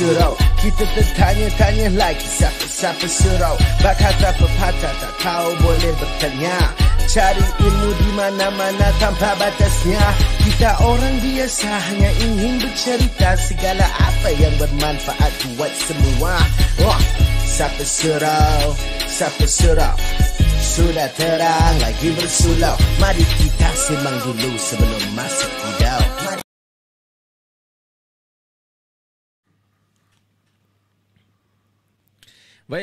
surau Kita tertanya-tanya lagi siapa-siapa surau Bakal tak pepatah tak tahu boleh bertanya Cari ilmu di mana-mana tanpa batasnya Kita orang biasa hanya ingin bercerita Segala apa yang bermanfaat buat semua Wah, Siapa surau, siapa surau Sudah terang lagi bersulau Mari kita simang dulu sebelum masuk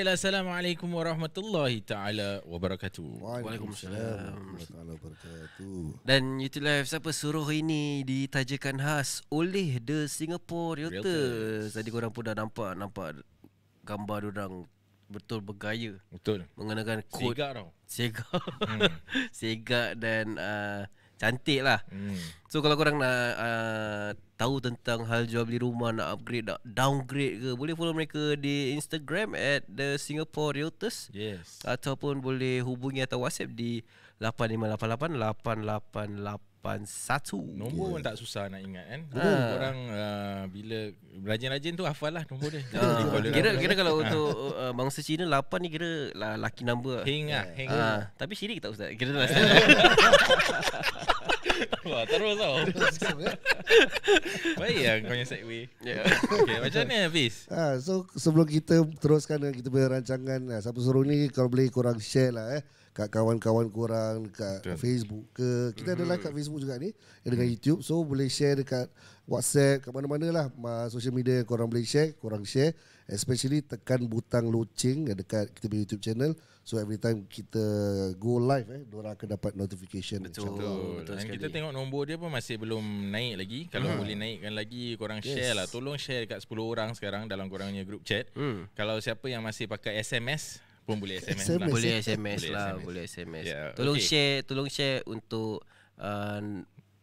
Baiklah, Assalamualaikum warahmatullahi taala wabarakatuh. Waalaikumsalam warahmatullahi wabarakatuh. Dan YouTube Live siapa suruh ini ditajakan khas oleh The Singapore Realtors. Tadi korang pun dah nampak nampak gambar orang betul bergaya. Betul. Mengenakan kod Sega tau. Sega. Hmm. Sega dan uh, Cantik lah hmm. So kalau korang nak uh, Tahu tentang hal jual beli rumah Nak upgrade Nak downgrade ke Boleh follow mereka di Instagram At The Singapore Realtors Yes Ataupun boleh hubungi Atau WhatsApp di 8588 8888 81 Nombor yeah. pun tak susah nak ingat kan ha. Ah. Orang uh, ah, bila rajin-rajin tu hafal lah nombor dia uh. kira, kira kalau untuk uh, bangsa Cina lapan ni kira lah lucky number Hing lah hang uh. Lah, hang uh. Lah. Tapi syirik tak ustaz Kira lah Wah, terus tau Baik yang lah kau punya segway ya. okay, Macam mana habis. Ha, so sebelum kita teruskan kita punya rancangan Siapa suruh ni kalau boleh korang share lah eh kat kawan-kawan korang dekat Betul. Facebook ke kita mm-hmm. adalah kat Facebook juga ni eh, mm-hmm. dengan YouTube so boleh share dekat WhatsApp kat mana-mana lah social media yang korang boleh share korang share especially tekan butang loceng dekat kita punya YouTube channel so every time kita go live eh dia akan dapat notification betul, betul. betul dan kita tengok nombor dia pun masih belum naik lagi kalau hmm. boleh naikkan lagi korang yes. share lah tolong share dekat 10 orang sekarang dalam korangnya group chat hmm. kalau siapa yang masih pakai SMS pun boleh SMS, SMS lah. Boleh SMS lah, boleh SMS. SMS. Yeah, tolong okay. share, tolong share untuk uh,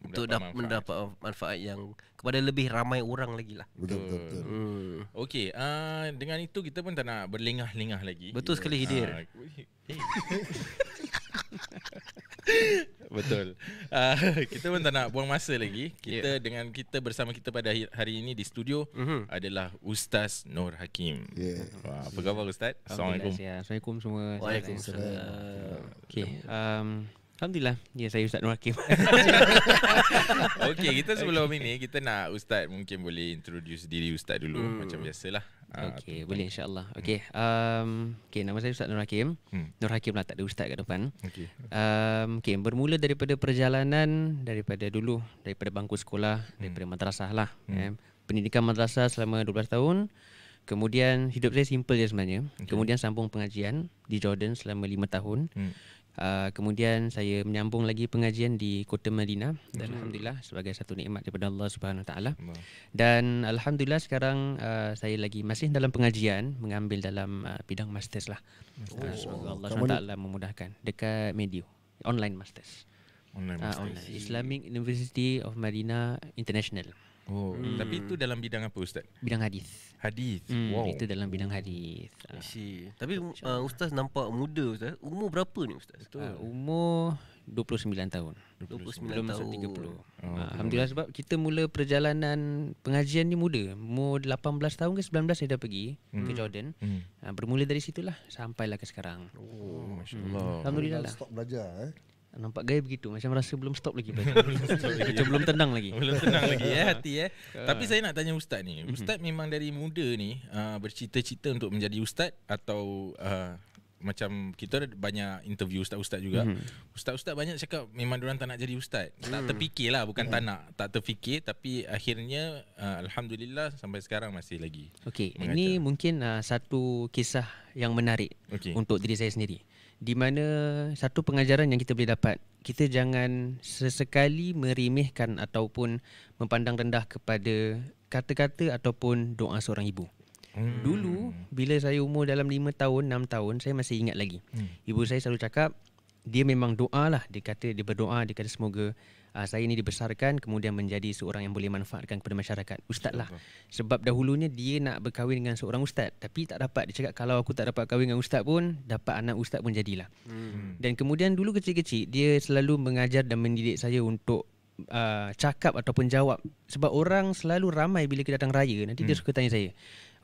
untuk dapat da- mendapat manfaat yang kepada lebih ramai orang lagi lah. Betul betul. betul. Hmm. hmm. Okey, uh, dengan itu kita pun tak nak berlingah-lingah lagi. Betul yeah. sekali ya. Hidir. Uh, Betul. Uh, kita pun tak nak buang masa lagi. Kita yeah. dengan kita bersama kita pada hari ini di studio uh-huh. adalah Ustaz Nur Hakim. Yeah. Wah, apa khabar Ustaz? Assalamualaikum. Assalamualaikum semua. Waalaikumsalam. Okay, Um, Alhamdulillah. Ya, yeah, saya Ustaz Nur Hakim. Okay, kita sebelum okay. ini kita nak Ustaz mungkin boleh introduce diri Ustaz dulu mm. macam biasalah. Ah, okey, okay, boleh insyaAllah. Okey, hmm. um, okay, nama saya Ustaz Nur Hakim. Hmm. Nur Hakim lah, tak ada Ustaz kat depan. Okey, um, okay, bermula daripada perjalanan daripada dulu, daripada bangku sekolah, hmm. daripada madrasah lah. Hmm. Eh. Pendidikan madrasah selama 12 tahun. Kemudian hidup saya simple je sebenarnya. Okay. Kemudian sambung pengajian di Jordan selama 5 tahun. Hmm. Uh, kemudian saya menyambung lagi pengajian di Kota Madinah dan hmm. alhamdulillah sebagai satu nikmat daripada Allah Subhanahu Wa Taala. Dan alhamdulillah sekarang uh, saya lagi masih dalam pengajian mengambil dalam uh, bidang masters lah. Oh. Uh, semoga Allah Subhanahu Wa Taala memudahkan dekat Medio online masters. Online masters. Uh, online. Islamic University of Madinah International. Hmm. Oh, hmm. tapi itu dalam bidang apa ustaz? Bidang hadis. Hadis. Hmm, wow. Itu dalam bidang hadis. Si. Ah. Tapi uh, ustaz nampak muda ustaz. Umur berapa ni ustaz? Betul. Uh, ah, umur 29 tahun. 29, 29 belum tahun. Masuk 30. Oh, ah, Alhamdulillah sebab kita mula perjalanan pengajian ni muda. Umur 18 tahun ke 19 saya dah pergi hmm. ke Jordan. Hmm. Uh, bermula dari situlah sampailah ke sekarang. Oh, masya-Allah. Hmm. Alhamdulillah. Stop belajar eh. Nampak gaya begitu Macam rasa belum stop lagi Macam belum tenang lagi Belum tenang lagi ya hati ya Tapi ah. saya nak tanya Ustaz ni Ustaz memang dari muda ni uh, Bercita-cita untuk menjadi Ustaz Atau uh, Macam kita ada banyak interview Ustaz-Ustaz juga mm-hmm. Ustaz-Ustaz banyak cakap Memang orang tak nak jadi Ustaz Tak mm. terfikir lah Bukan tak mm. nak Tak terfikir Tapi akhirnya uh, Alhamdulillah Sampai sekarang masih lagi Okay Ini mungkin uh, satu kisah yang menarik okay. Untuk diri saya sendiri di mana satu pengajaran yang kita boleh dapat kita jangan sesekali merimihkan ataupun memandang rendah kepada kata-kata ataupun doa seorang ibu. Hmm. Dulu bila saya umur dalam 5 tahun, 6 tahun, saya masih ingat lagi. Hmm. Ibu saya selalu cakap dia memang doalah, dia kata dia berdoa, dia kata semoga uh, saya ini dibesarkan kemudian menjadi seorang yang boleh manfaatkan kepada masyarakat ustaz lah sebab dahulunya dia nak berkahwin dengan seorang ustaz tapi tak dapat dia cakap kalau aku tak dapat kahwin dengan ustaz pun dapat anak ustaz pun jadilah hmm. dan kemudian dulu kecil-kecil dia selalu mengajar dan mendidik saya untuk uh, cakap ataupun jawab sebab orang selalu ramai bila kita datang raya nanti hmm. dia suka tanya saya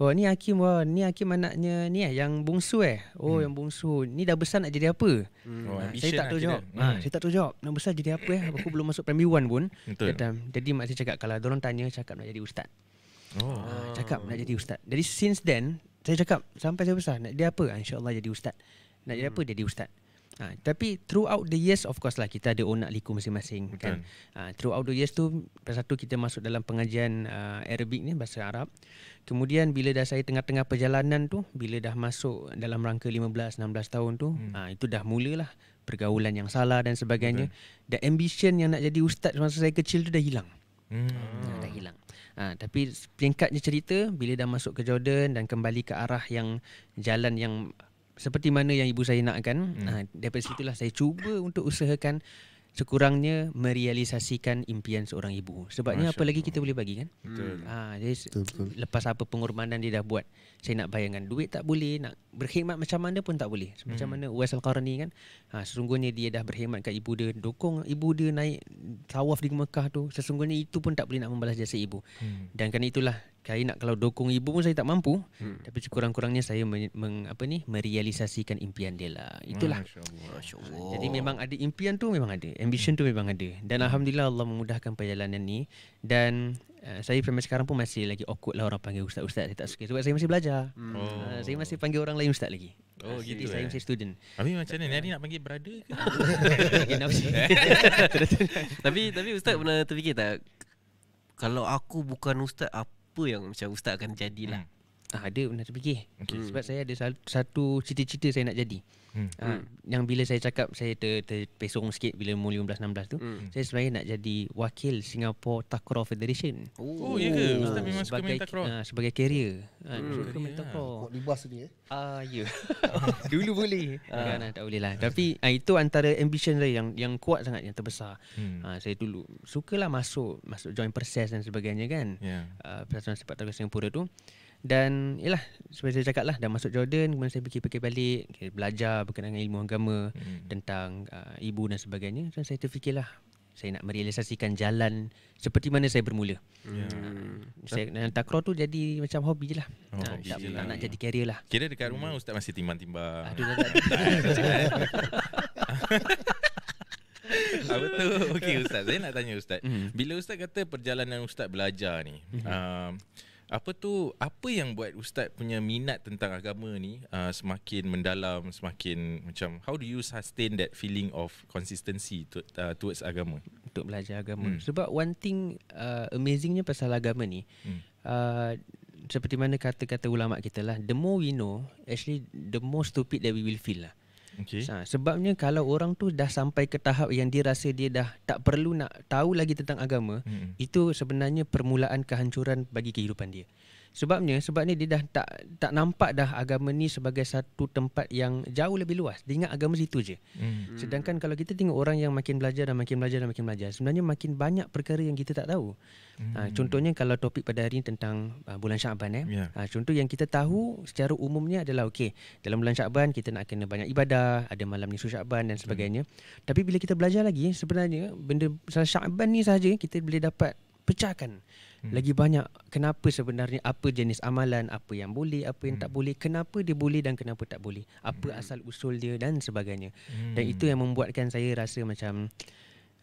Oh ni Hakim wah, oh, ni Hakim anaknya ni eh yang bungsu eh. Oh hmm. yang bungsu. Ni dah besar nak jadi apa? Hmm. Oh, ah, saya tak lah tahu lah jawab. Ha, hmm. Ah, saya tak tahu jawab. Nak besar jadi apa eh? Aku belum masuk primary 1 pun. Betul. Jadi mak saya cakap kalau orang tanya cakap nak jadi ustaz. Oh. Ha, cakap nak jadi ustaz. Jadi since then saya cakap sampai saya besar nak jadi apa? Insya-Allah jadi ustaz. Nak jadi hmm. apa? Jadi ustaz. Ha, tapi throughout the years of course lah kita ada onak liku masing-masing Betul. kan. Ha, throughout the years tu pasal satu kita masuk dalam pengajian uh, Arabic ni bahasa Arab. Kemudian bila dah saya tengah-tengah perjalanan tu bila dah masuk dalam rangka 15 16 tahun tu hmm. ha, itu dah mulalah pergaulan yang salah dan sebagainya. Betul. The ambition yang nak jadi ustaz masa saya kecil tu dah hilang. Hmm. Ha, dah hilang. Ha, tapi peringkatnya cerita bila dah masuk ke Jordan dan kembali ke arah yang jalan yang seperti mana yang ibu saya nakkan. Hmm. Ah, daripada lah saya cuba untuk usahakan sekurangnya merealisasikan impian seorang ibu. Sebabnya Masya apa lagi kita boleh bagi kan? Hmm. Ha, jadi betul, betul. lepas apa pengorbanan dia dah buat, saya nak bayangkan duit tak boleh, nak berkhidmat macam mana pun tak boleh. Hmm. Macam mana Uwais Al-Qarni kan? Ha, sesungguhnya dia dah berkhidmat kat ibu dia, dukung, ibu dia naik tawaf di Mekah tu. Sesungguhnya itu pun tak boleh nak membalas jasa ibu. Hmm. Dan kerana itulah saya nak kalau dukung ibu pun saya tak mampu hmm. tapi sekurang-kurangnya saya men, men, apa ni merealisasikan impian dia lah itulah hmm, masyaallah hmm, masyaallah jadi memang ada impian tu memang ada ambition tu memang ada dan hmm. alhamdulillah Allah memudahkan perjalanan ni dan uh, saya sampai sekarang pun masih lagi awkward lah orang panggil ustaz-ustaz saya tak suka sebab saya masih belajar hmm. uh, saya masih panggil orang lain ustaz lagi oh uh, gitu saya eh. masih student tapi macam ni. ni nak panggil brother ke tapi tapi ustaz pernah terfikir tak kalau aku bukan ustaz apa apa yang macam ustaz akan jadilah hmm. Ah, ada pernah terfikir. Okay. Hmm. Sebab saya ada satu cita-cita saya nak jadi. Hmm. Ah, hmm. yang bila saya cakap saya ter, terpesong sikit bila umur 15, 16 tu, hmm. saya sebenarnya nak jadi wakil Singapore Takraw Federation. Oh, oh ya ke? Ah, Ustaz memang suka main takraw. Ah, sebagai carrier. Ah, hmm. suka main takraw. Buat ah. libas ni eh? Ah, ya. Yeah. Dulu boleh. Ah. Kan, tak boleh lah. Tapi ah, itu antara ambition saya yang yang kuat sangat, yang terbesar. Hmm. Ah, saya dulu sukalah masuk, masuk join process dan sebagainya kan. Yeah. Ah, Persatuan Sepak Takraw Singapura tu. Dan yalah seperti saya cakap lah Dah masuk Jordan Kemudian saya fikir-fikir balik Belajar berkenaan ilmu agama hmm. Tentang uh, ibu dan sebagainya Dan saya terfikirlah Saya nak merealisasikan jalan Seperti mana saya bermula yeah. Ya. uh, saya, Dan takraw tu jadi macam hobi je lah oh, nah, Tak, tak lah. nak jadi carrier lah Kira dekat rumah hmm. Ustaz masih timbang-timbang Aduh tak Ah, betul. Okey Ustaz. Saya nak tanya Ustaz. Mm. Bila Ustaz kata perjalanan Ustaz belajar ni, hmm uh, apa tu apa yang buat ustaz punya minat tentang agama ni uh, semakin mendalam semakin macam how do you sustain that feeling of consistency to, uh, towards agama untuk belajar agama hmm. sebab one thing uh, amazingnya pasal agama ni hmm. uh, seperti mana kata-kata ulama kita lah the more we know actually the more stupid that we will feel lah Okay. Ha, sebabnya kalau orang tu dah sampai ke tahap yang dia rasa dia dah tak perlu nak tahu lagi tentang agama, hmm. itu sebenarnya permulaan kehancuran bagi kehidupan dia. Hmm. Sebabnya sebab ni dia dah tak tak nampak dah agama ni sebagai satu tempat yang jauh lebih luas. Dia ingat agama situ je. Hmm. Sedangkan kalau kita tengok orang yang makin belajar dan makin belajar dan makin belajar, sebenarnya makin banyak perkara yang kita tak tahu. Hmm. Ha, contohnya kalau topik pada hari ini tentang uh, bulan syakban eh. Yeah. Ha, contoh yang kita tahu secara umumnya adalah okey, dalam bulan syakban kita nak kena banyak ibadah, ada malam nisfu Syaban dan sebagainya. Hmm. Tapi bila kita belajar lagi sebenarnya benda syakban ni saja kita boleh dapat pecahkan hmm. lagi banyak kenapa sebenarnya apa jenis amalan apa yang boleh apa yang hmm. tak boleh kenapa dia boleh dan kenapa tak boleh apa hmm. asal usul dia dan sebagainya hmm. dan itu yang membuatkan saya rasa macam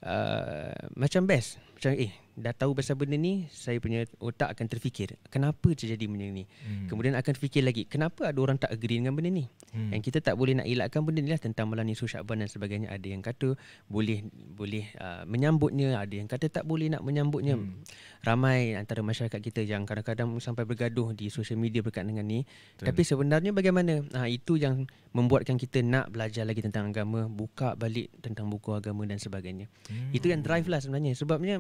uh, macam best macam eh dah tahu pasal benda ni saya punya otak akan terfikir kenapa terjadi benda ni hmm. kemudian akan fikir lagi kenapa ada orang tak agree dengan benda ni hmm. kita tak boleh nak elakkan benda ni lah tentang malam ni so syakban dan sebagainya ada yang kata boleh boleh uh, menyambutnya ada yang kata tak boleh nak menyambutnya hmm. ramai antara masyarakat kita yang kadang-kadang sampai bergaduh di sosial media berkaitan dengan ni Betul. tapi sebenarnya bagaimana uh, itu yang membuatkan kita nak belajar lagi tentang agama buka balik tentang buku agama dan sebagainya hmm. itu yang drive lah sebenarnya sebabnya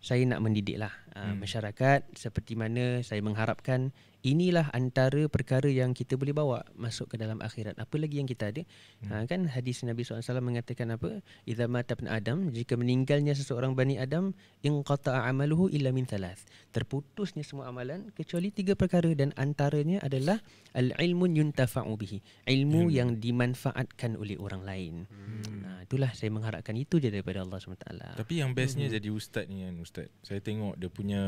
saya nak mendidiklah uh, ah, hmm. masyarakat seperti mana saya mengharapkan inilah antara perkara yang kita boleh bawa masuk ke dalam akhirat apa lagi yang kita ada hmm. ha, kan hadis Nabi SAW mengatakan apa idza mata ibn adam jika meninggalnya seseorang bani adam inqata amaluhu illa min thalath terputusnya semua amalan kecuali tiga perkara dan antaranya adalah al ilmu yuntafa'u bihi ilmu hmm. yang dimanfaatkan oleh orang lain hmm. ha, itulah saya mengharapkan itu je daripada Allah SWT tapi yang bestnya hmm. jadi ustaz ni kan ustaz saya tengok dia punya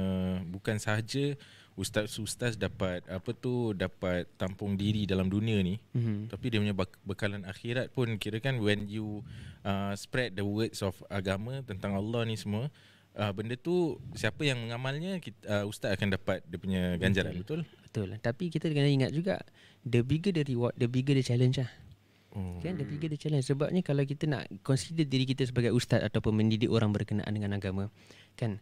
bukan sahaja ustaz-ustaz dapat apa tu dapat tampung diri dalam dunia ni mm-hmm. tapi dia punya bekalan akhirat pun kira kan when you uh, spread the words of agama tentang Allah ni semua uh, benda tu siapa yang mengamalnya kita, uh, ustaz akan dapat dia punya ganjaran betul betul tapi kita kena ingat juga the bigger the reward the bigger the challenge lah Hmm. Kan? The bigger the challenge Sebabnya kalau kita nak Consider diri kita sebagai ustaz Ataupun mendidik orang berkenaan dengan agama Kan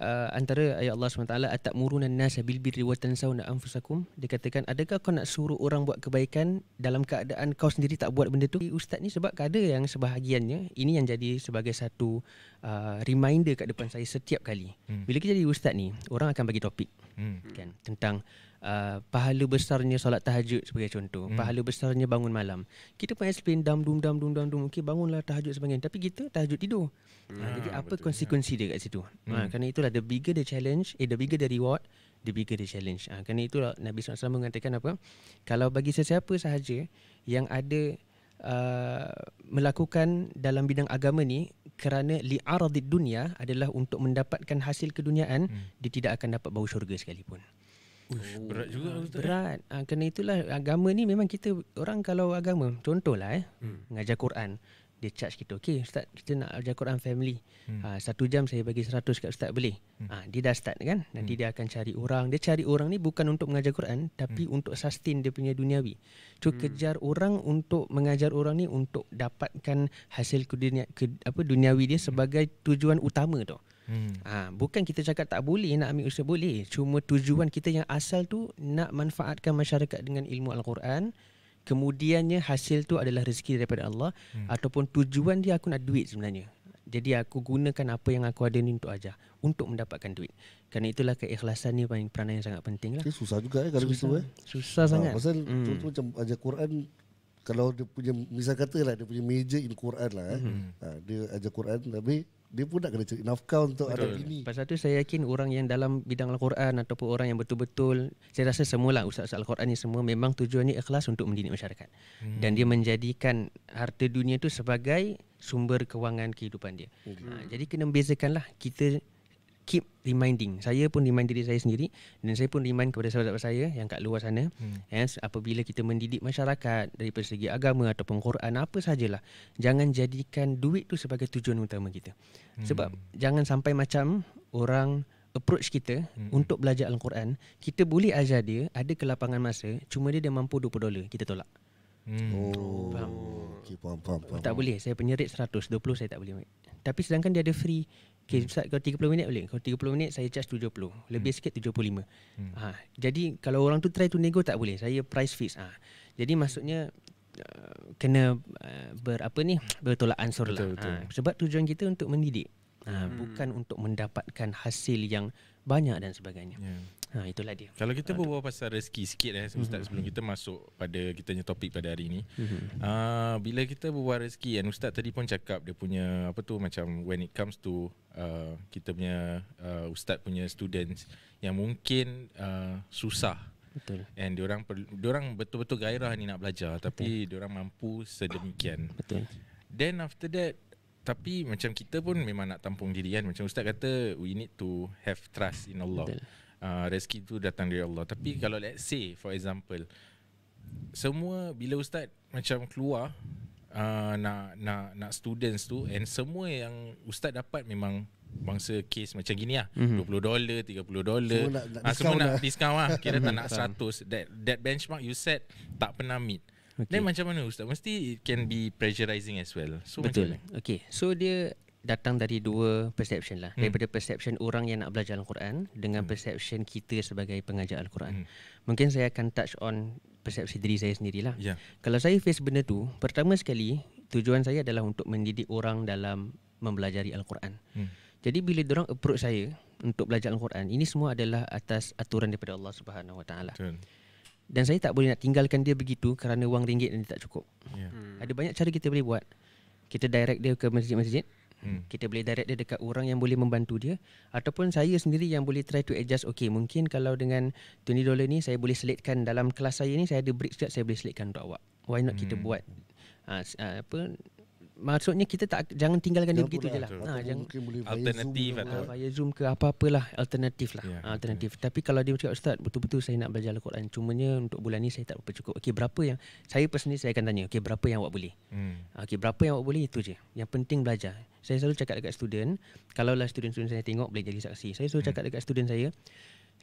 uh, antara ayat Allah SWT Atak an-nasa bil birri wa tansawna anfusakum dikatakan adakah kau nak suruh orang buat kebaikan dalam keadaan kau sendiri tak buat benda tu ustaz ni sebab ada yang sebahagiannya ini yang jadi sebagai satu uh, reminder kat depan saya setiap kali hmm. bila kita jadi ustaz ni orang akan bagi topik hmm. kan tentang uh, pahala besarnya solat tahajud sebagai contoh hmm. pahala besarnya bangun malam kita pun explain dam dum dam dum dam dum okey bangunlah tahajud sebagainya tapi kita tahajud tidur ha, ha, jadi apa betul, konsekuensi ya. dia kat situ ha, hmm. ha, kerana itulah the bigger the challenge eh the bigger the reward the bigger the challenge ha, kerana itulah Nabi SAW mengatakan apa kalau bagi sesiapa sahaja yang ada Uh, melakukan dalam bidang agama ni kerana li'aradid dunia adalah untuk mendapatkan hasil keduniaan hmm. dia tidak akan dapat bau syurga sekalipun. Uish, oh, berat juga ah, Ustaz. Berat. Ha, kena itulah agama ni memang kita orang kalau agama lah, eh hmm. mengajar Quran dia charge kita. Okey ustaz kita nak ajar Quran family. Hmm. Ha, satu jam saya bagi seratus kat ustaz boleh. Hmm. Ha, dia dah start kan. Nanti hmm. dia akan cari orang. Dia cari orang ni bukan untuk mengajar Quran tapi hmm. untuk sustain dia punya duniawi. Tu hmm. kejar orang untuk mengajar orang ni untuk dapatkan hasil ke ke, apa duniawi dia sebagai tujuan utama tu. Hmm. Ah, ha, bukan kita cakap tak boleh nak ambil usaha boleh. Cuma tujuan kita yang asal tu nak manfaatkan masyarakat dengan ilmu al-Quran. Kemudiannya hasil tu adalah rezeki daripada Allah hmm. ataupun tujuan dia aku nak duit sebenarnya. Jadi aku gunakan apa yang aku ada ni untuk aja untuk mendapatkan duit. Kerana itulah keikhlasan ni paling peranan yang sangat penting lah. Susah juga eh kalau begitu eh. Susah ha, sangat. Pasal hmm. contoh macam ajar Quran, kalau dia punya, misal kata lah dia punya meja in Quran lah eh. Hmm. Ha, dia ajar Quran tapi dia pun nak kena cari nafkah untuk Betul. anak bini. Pasal tu saya yakin orang yang dalam bidang Al-Quran ataupun orang yang betul-betul saya rasa semualah ustaz-ustaz Al-Quran ni semua memang tujuannya ikhlas untuk mendidik masyarakat. Hmm. Dan dia menjadikan harta dunia tu sebagai sumber kewangan kehidupan dia. Okay. Ha, jadi kena bezakanlah kita keep reminding saya pun remind diri saya sendiri dan saya pun remind kepada saudara-saudara saya yang kat luar sana hmm. yes, eh, apabila kita mendidik masyarakat dari segi agama ataupun Quran apa sajalah jangan jadikan duit tu sebagai tujuan utama kita hmm. sebab jangan sampai macam orang approach kita hmm. untuk belajar Al-Quran kita boleh ajar dia ada kelapangan masa cuma dia dia mampu 20 dolar kita tolak hmm. oh. faham? Okay, faham, faham, faham. tak boleh saya penyerit 100 20 saya tak boleh tapi sedangkan dia ada free Okay hmm. Ustaz kau 30 minit boleh? Kalau 30 minit saya charge 70 Lebih hmm. sikit 75 hmm. ha, Jadi kalau orang tu try to nego tak boleh Saya price fix ha. Jadi maksudnya uh, Kena uh, ber, apa ni, bertolak ansur lah. betul, lah betul. Ha, Sebab tujuan kita untuk mendidik ha, hmm. Bukan untuk mendapatkan hasil yang banyak dan sebagainya yeah. Ha, itulah dia. Kalau kita ha, berbual pasal rezeki sikit eh Ustaz mm-hmm. sebelum kita masuk pada kita punya topik pada hari ini. Mm-hmm. Uh, bila kita berbual rezeki kan Ustaz tadi pun cakap dia punya apa tu macam when it comes to uh, kita punya uh, Ustaz punya students yang mungkin uh, susah. Betul. And diorang orang betul-betul gairah ni nak belajar Betul. tapi diorang mampu sedemikian. Betul. Then after that tapi macam kita pun memang nak tampung diri kan macam ustaz kata we need to have trust in Allah. Betul. Ah, rezeki tu datang dari Allah. Tapi hmm. kalau let's say for example semua bila ustaz macam keluar uh, nak nak nak students tu and semua yang ustaz dapat memang bangsa kes macam gini lah mm-hmm. 20 dolar 30 dolar Ah ha, semua nak ah, lah. discount lah kira tak nak 100 that that benchmark you set tak pernah meet okay. then macam mana ustaz mesti it can be pressurizing as well so Betul. macam mana okay. so dia datang dari dua perception lah. Hmm. Daripada perception orang yang nak belajar Al-Quran dengan hmm. perception kita sebagai pengajar Al-Quran. Hmm. Mungkin saya akan touch on persepsi diri saya sendirilah. Yeah. Kalau saya face benda tu, pertama sekali tujuan saya adalah untuk mendidik orang dalam mempelajari Al-Quran. Hmm. Jadi bila orang approach saya untuk belajar Al-Quran, ini semua adalah atas aturan daripada Allah Subhanahu Wa Taala. Dan saya tak boleh nak tinggalkan dia begitu kerana wang ringgit ni tak cukup. Yeah. Hmm. Ada banyak cara kita boleh buat. Kita direct dia ke masjid-masjid. Hmm. Kita boleh direct dia dekat orang yang boleh membantu dia ataupun saya sendiri yang boleh try to adjust okey mungkin kalau dengan 20 dollar ni saya boleh selitkan dalam kelas saya ni saya ada break sekejap saya boleh selitkan untuk awak. Why not hmm. kita buat uh, apa maksudnya kita tak jangan tinggalkan dia begitu jelah. Ha jangan mungkin boleh alternatif atau lah. ha, via Zoom ke apa-apalah alternatif lah. Yeah, ha, alternatif. Yeah. Tapi kalau dia cakap ustaz betul-betul saya nak belajar Al-Quran cumanya untuk bulan ni saya tak berapa cukup. Okey berapa yang saya personally saya akan tanya. Okey berapa yang awak boleh? Hmm. Ha, okey berapa yang awak boleh itu je. Yang penting belajar. Saya selalu cakap dekat student, kalaulah student-student saya tengok boleh jadi saksi. Saya selalu hmm. cakap dekat student saya,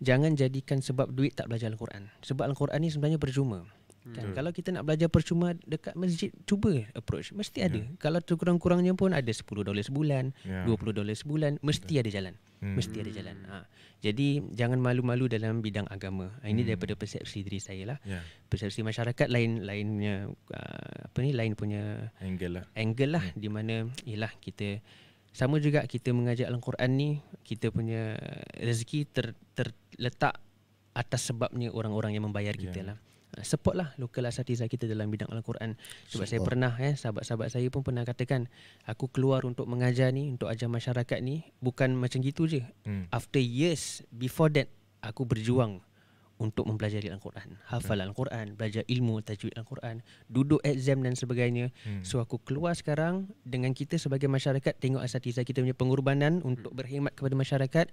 jangan jadikan sebab duit tak belajar Al-Quran. Sebab Al-Quran ni sebenarnya berjuma. Hmm. Kan? Kalau kita nak belajar percuma dekat masjid, cuba approach. Mesti ada. Yeah. Kalau tu kurang-kurangnya pun ada 10 dolar sebulan, yeah. 20 dolar sebulan, mesti ada jalan. Hmm. Mesti ada jalan. Ha. Jadi jangan malu-malu dalam bidang agama. Ha, ini hmm. daripada persepsi diri saya lah. Yeah. Persepsi masyarakat lain-lainnya ah, apa ni lain punya angle lah. Angle lah hmm. di mana ialah kita sama juga kita mengajar Al-Quran ni kita punya rezeki ter, terletak atas sebabnya orang-orang yang membayar kita yeah. lah support lah local asatizah kita dalam bidang Al-Quran sebab saya pernah eh sahabat-sahabat saya pun pernah katakan aku keluar untuk mengajar ni untuk ajar masyarakat ni bukan macam gitu je hmm. after years before that aku berjuang hmm. untuk mempelajari Al-Quran hafal hmm. Al-Quran belajar ilmu tajwid Al-Quran duduk exam dan sebagainya hmm. so aku keluar sekarang dengan kita sebagai masyarakat tengok asatiza kita punya pengorbanan hmm. untuk berkhidmat kepada masyarakat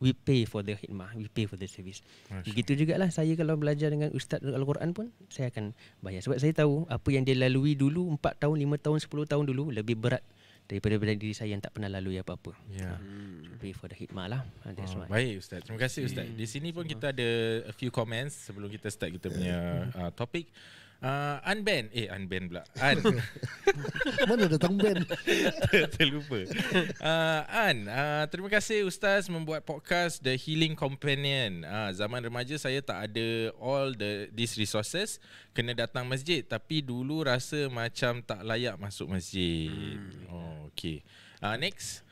we pay for the khidmah, we pay for the service. Asyik. Begitu lah saya kalau belajar dengan ustaz Al-Quran pun saya akan bayar sebab saya tahu apa yang dia lalui dulu 4 tahun, 5 tahun, 10 tahun dulu lebih berat daripada berada diri saya yang tak pernah lalui apa-apa. Ya. Yeah. Hmm. Pay for the khidmah lah. That's oh, Baik ustaz. Terima kasih ustaz. Hmm. Di sini pun kita ada a few comments sebelum kita start kita punya hmm. uh, topik. Uh, unban Eh unban pula Un Mana datang ban Terlupa uh, Un uh, Terima kasih Ustaz Membuat podcast The Healing Companion uh, Zaman remaja saya tak ada All the these resources Kena datang masjid Tapi dulu rasa macam Tak layak masuk masjid hmm. Oh okay uh, Next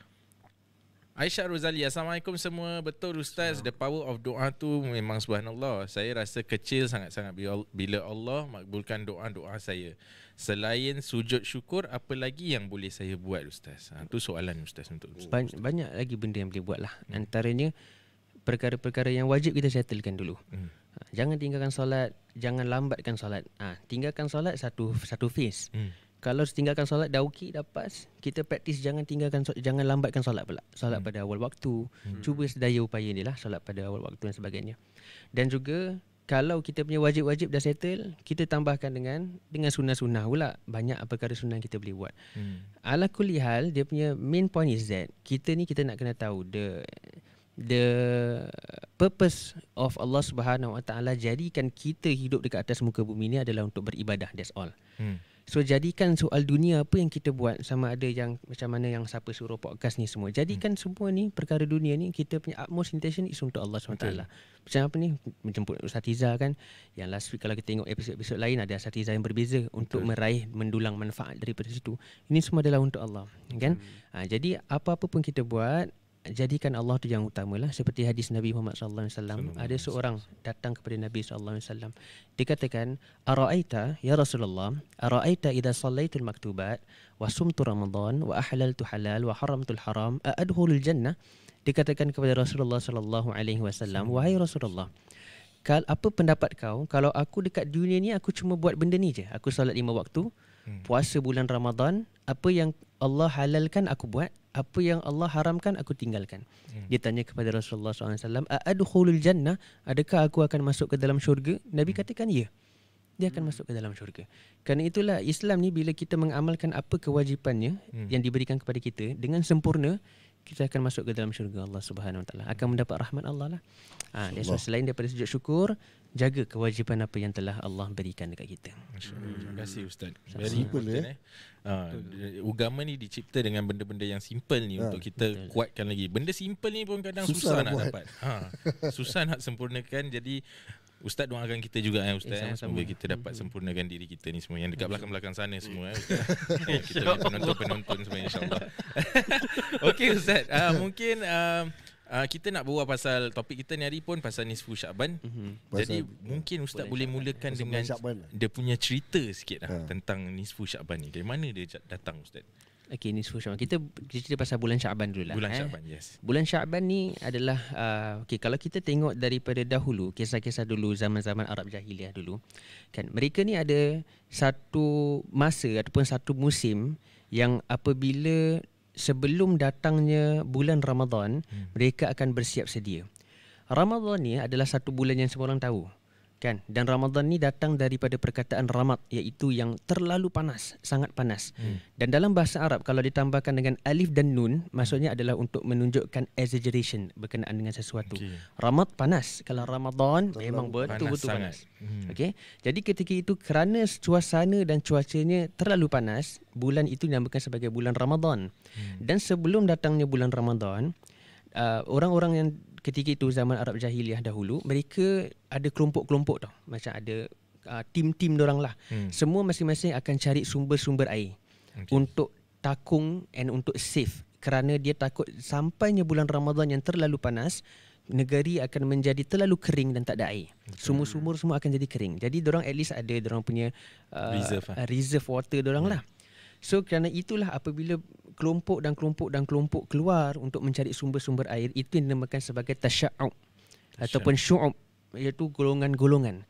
Aisyah Rozali Assalamualaikum semua Betul Ustaz The power of doa tu Memang subhanallah Saya rasa kecil sangat-sangat Bila Allah Makbulkan doa-doa saya Selain sujud syukur Apa lagi yang boleh saya buat Ustaz ha, Itu soalan Ustaz untuk Ustaz. Ban- Banyak lagi benda yang boleh buat lah hmm. Antaranya Perkara-perkara yang wajib kita settlekan dulu hmm. Ha, jangan tinggalkan solat Jangan lambatkan solat ha, Tinggalkan solat satu satu phase hmm kalau tinggalkan solat dah okey dah pas kita praktis jangan tinggalkan jangan lambatkan solat pula solat hmm. pada awal waktu hmm. cuba sedaya upaya ni lah solat pada awal waktu dan sebagainya dan juga kalau kita punya wajib-wajib dah settle kita tambahkan dengan dengan sunnah-sunnah pula banyak apa perkara sunnah kita boleh buat hmm. ala kulli hal dia punya main point is that kita ni kita nak kena tahu the the purpose of Allah Subhanahu Wa Taala jadikan kita hidup dekat atas muka bumi ni adalah untuk beribadah that's all hmm. So jadikan soal dunia apa yang kita buat sama ada yang macam mana yang siapa suruh podcast ni semua. Jadikan hmm. semua ni perkara dunia ni kita punya utmost intention is untuk Allah SWT. Okay. Lah. Macam apa ni menjemput Ustazah kan yang last week kalau kita tengok episod-episod lain ada Ustazah yang berbeza Betul. untuk meraih mendulang manfaat daripada situ. Ini semua adalah untuk Allah. Kan? Hmm. Ha, jadi apa-apa pun kita buat jadikan Allah tu yang utamalah seperti hadis Nabi Muhammad sallallahu alaihi wasallam ada seorang datang kepada Nabi sallallahu alaihi wasallam dikatakan araaita ya Rasulullah araaita idza sallaitul maktubat wa sumtu ramadan wa ahlaltu halal wa haramtul haram adkhulul jannah dikatakan kepada Rasulullah sallallahu alaihi wasallam wahai Rasulullah kal apa pendapat kau kalau aku dekat dunia ni aku cuma buat benda ni je aku solat lima waktu hmm. puasa bulan Ramadan apa yang Allah halalkan aku buat apa yang Allah haramkan aku tinggalkan. Hmm. Dia tanya kepada Rasulullah SAW, A'adukhulul jannah, adakah aku akan masuk ke dalam syurga? Nabi hmm. katakan ya. Dia akan hmm. masuk ke dalam syurga. Karena itulah Islam ni bila kita mengamalkan apa kewajipannya hmm. yang diberikan kepada kita dengan sempurna, kita akan masuk ke dalam syurga Allah Subhanahu Wa Taala akan mendapat rahmat Allah lah. Ha, Allah. selain daripada sujud syukur, jaga kewajipan apa yang telah Allah berikan dekat kita. Hmm. Terima kasih ustaz. Very simple ya? eh. Ah, agama ni dicipta dengan benda-benda yang simple ni ha. untuk kita Betul. kuatkan lagi. Benda simple ni pun kadang susah, susah nak buat. dapat. Ha. Susah nak sempurnakan jadi Ustaz doakan kita juga eh ustaz eh, eh. semoga kita dapat hmm. sempurnakan diri kita ni semua yang dekat hmm. belakang-belakang sana semua eh ustaz. kita penonton-penonton semua Insyaallah. allah Okey ustaz, uh, mungkin uh, uh, kita nak berbual pasal topik kita ni hari pun pasal nisfu syakban. Mm-hmm. Pasal Jadi mungkin ustaz bulan boleh mulakan bulan dengan Syakban. Lah. dia punya cerita sikitlah ha. tentang nisfu syakban ni. Dari mana dia datang ustaz? Okay nisfu syakban Kita cerita pasal bulan syakban dulu lah. Bulan eh. Syaban, yes. Bulan syakban ni adalah uh, okey kalau kita tengok daripada dahulu kisah-kisah dulu zaman-zaman Arab Jahiliyah dulu kan mereka ni ada satu masa ataupun satu musim yang apabila sebelum datangnya bulan Ramadan, hmm. mereka akan bersiap sedia. Ramadan ni adalah satu bulan yang semua orang tahu kan dan Ramadan ni datang daripada perkataan ramad iaitu yang terlalu panas sangat panas hmm. dan dalam bahasa Arab kalau ditambahkan dengan alif dan nun maksudnya hmm. adalah untuk menunjukkan exaggeration berkenaan dengan sesuatu okay. ramad panas kalau Ramadan terlalu memang betul-betul panas, betul panas. Hmm. okey jadi ketika itu kerana suasana dan cuacanya terlalu panas bulan itu dinamakan sebagai bulan Ramadan hmm. dan sebelum datangnya bulan Ramadan uh, orang-orang yang ketika itu zaman Arab Jahiliyah dahulu mereka ada kelompok-kelompok tau macam ada uh, tim-tim orang lah hmm. semua masing-masing akan cari sumber-sumber air okay. untuk takung and untuk safe kerana dia takut sampainya bulan Ramadan yang terlalu panas negeri akan menjadi terlalu kering dan tak ada air. Sumur-sumur semua akan jadi kering. Jadi orang at least ada orang punya uh, reserve, uh, reserve water orang yeah. Hmm. lah. So kerana itulah apabila kelompok dan kelompok dan kelompok keluar untuk mencari sumber-sumber air itu yang dinamakan sebagai tasya'ub ataupun syu'ub iaitu golongan-golongan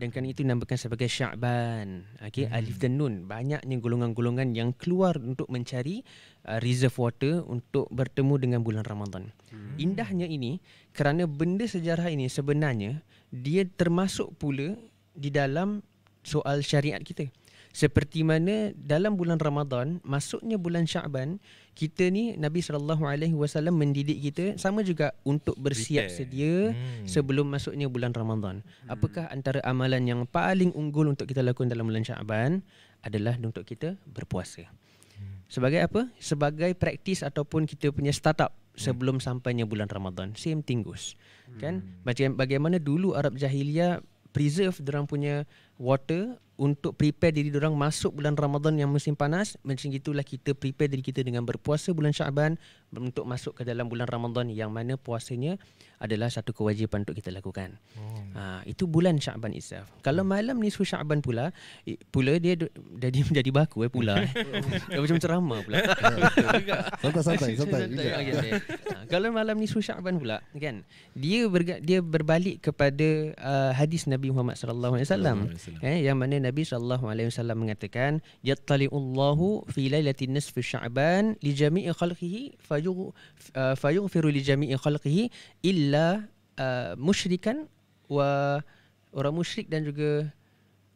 dan kan itu dinamakan sebagai sya'ban okey hmm. alif dan nun banyaknya golongan-golongan yang keluar untuk mencari uh, reserve water untuk bertemu dengan bulan Ramadan hmm. indahnya ini kerana benda sejarah ini sebenarnya dia termasuk pula di dalam soal syariat kita seperti mana dalam bulan Ramadan masuknya bulan Syaban kita ni Nabi sallallahu alaihi wasallam mendidik kita sama juga untuk bersiap sedia hmm. sebelum masuknya bulan Ramadan hmm. apakah antara amalan yang paling unggul untuk kita lakukan dalam bulan Syaban adalah untuk kita berpuasa hmm. sebagai apa sebagai praktis ataupun kita punya startup sebelum sampainya bulan Ramadan same thing goes kan bagaimana dulu Arab Jahiliyah preserve dalam punya water untuk prepare diri orang masuk bulan Ramadan yang musim panas macam itulah kita prepare diri kita dengan berpuasa bulan Syaban untuk masuk ke dalam bulan Ramadan yang mana puasanya adalah satu kewajipan untuk kita lakukan. Oh. Ha, itu bulan Syaban itself. Kalau malam nisfu Syaban pula pula dia jadi menjadi baku eh pula. Eh. macam ceramah pula. santai santai santai. Ha, kalau malam nisfu Syaban pula kan dia dia berbalik kepada uh, hadis Nabi Muhammad sallallahu alaihi wasallam. Eh, yang mana Nabi sallallahu alaihi wasallam mengatakan, "Yattali'ullahu fi lailatin nisfi Sya'ban li jami'i khalqihi uh, fayughfiru li jami'i khalqihi illa uh, musyrikan wa orang musyrik dan juga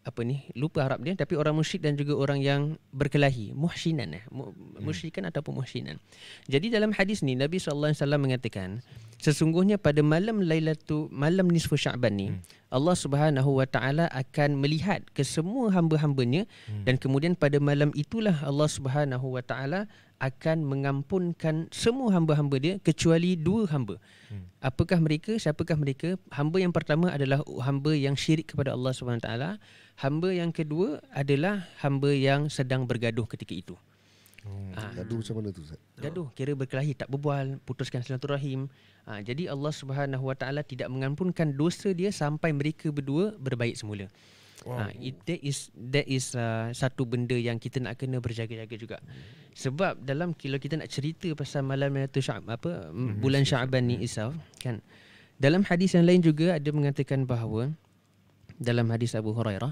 apa ni lupa harap dia tapi orang musyrik dan juga orang yang berkelahi muhsinan eh hmm. musyrikan hmm. ataupun muhsinan jadi dalam hadis ni Nabi sallallahu alaihi wasallam mengatakan sesungguhnya pada malam lailatul malam nisfu sya'ban ni hmm. Allah Subhanahu wa taala akan melihat ke semua hamba-hambanya hmm. dan kemudian pada malam itulah Allah Subhanahu wa taala akan mengampunkan semua hamba-hamba dia kecuali dua hamba. Hmm. Apakah mereka? Siapakah mereka? Hamba yang pertama adalah hamba yang syirik kepada Allah Subhanahu wa taala hamba yang kedua adalah hamba yang sedang bergaduh ketika itu. Hmm. Ha. Gaduh macam mana tu Ustaz? Gaduh, kira berkelahi, tak berbual, putuskan silaturahim. Ha. Jadi Allah Subhanahu Wa Taala tidak mengampunkan dosa dia sampai mereka berdua berbaik semula. Wow. Ha. It, that is that is uh, satu benda yang kita nak kena berjaga-jaga juga. Sebab dalam kalau kita nak cerita pasal malam Lailatul Sya'ban apa mhm, bulan Sya'ban ni itself kan. Dalam hadis yang lain juga ada mengatakan bahawa dalam hadis Abu Hurairah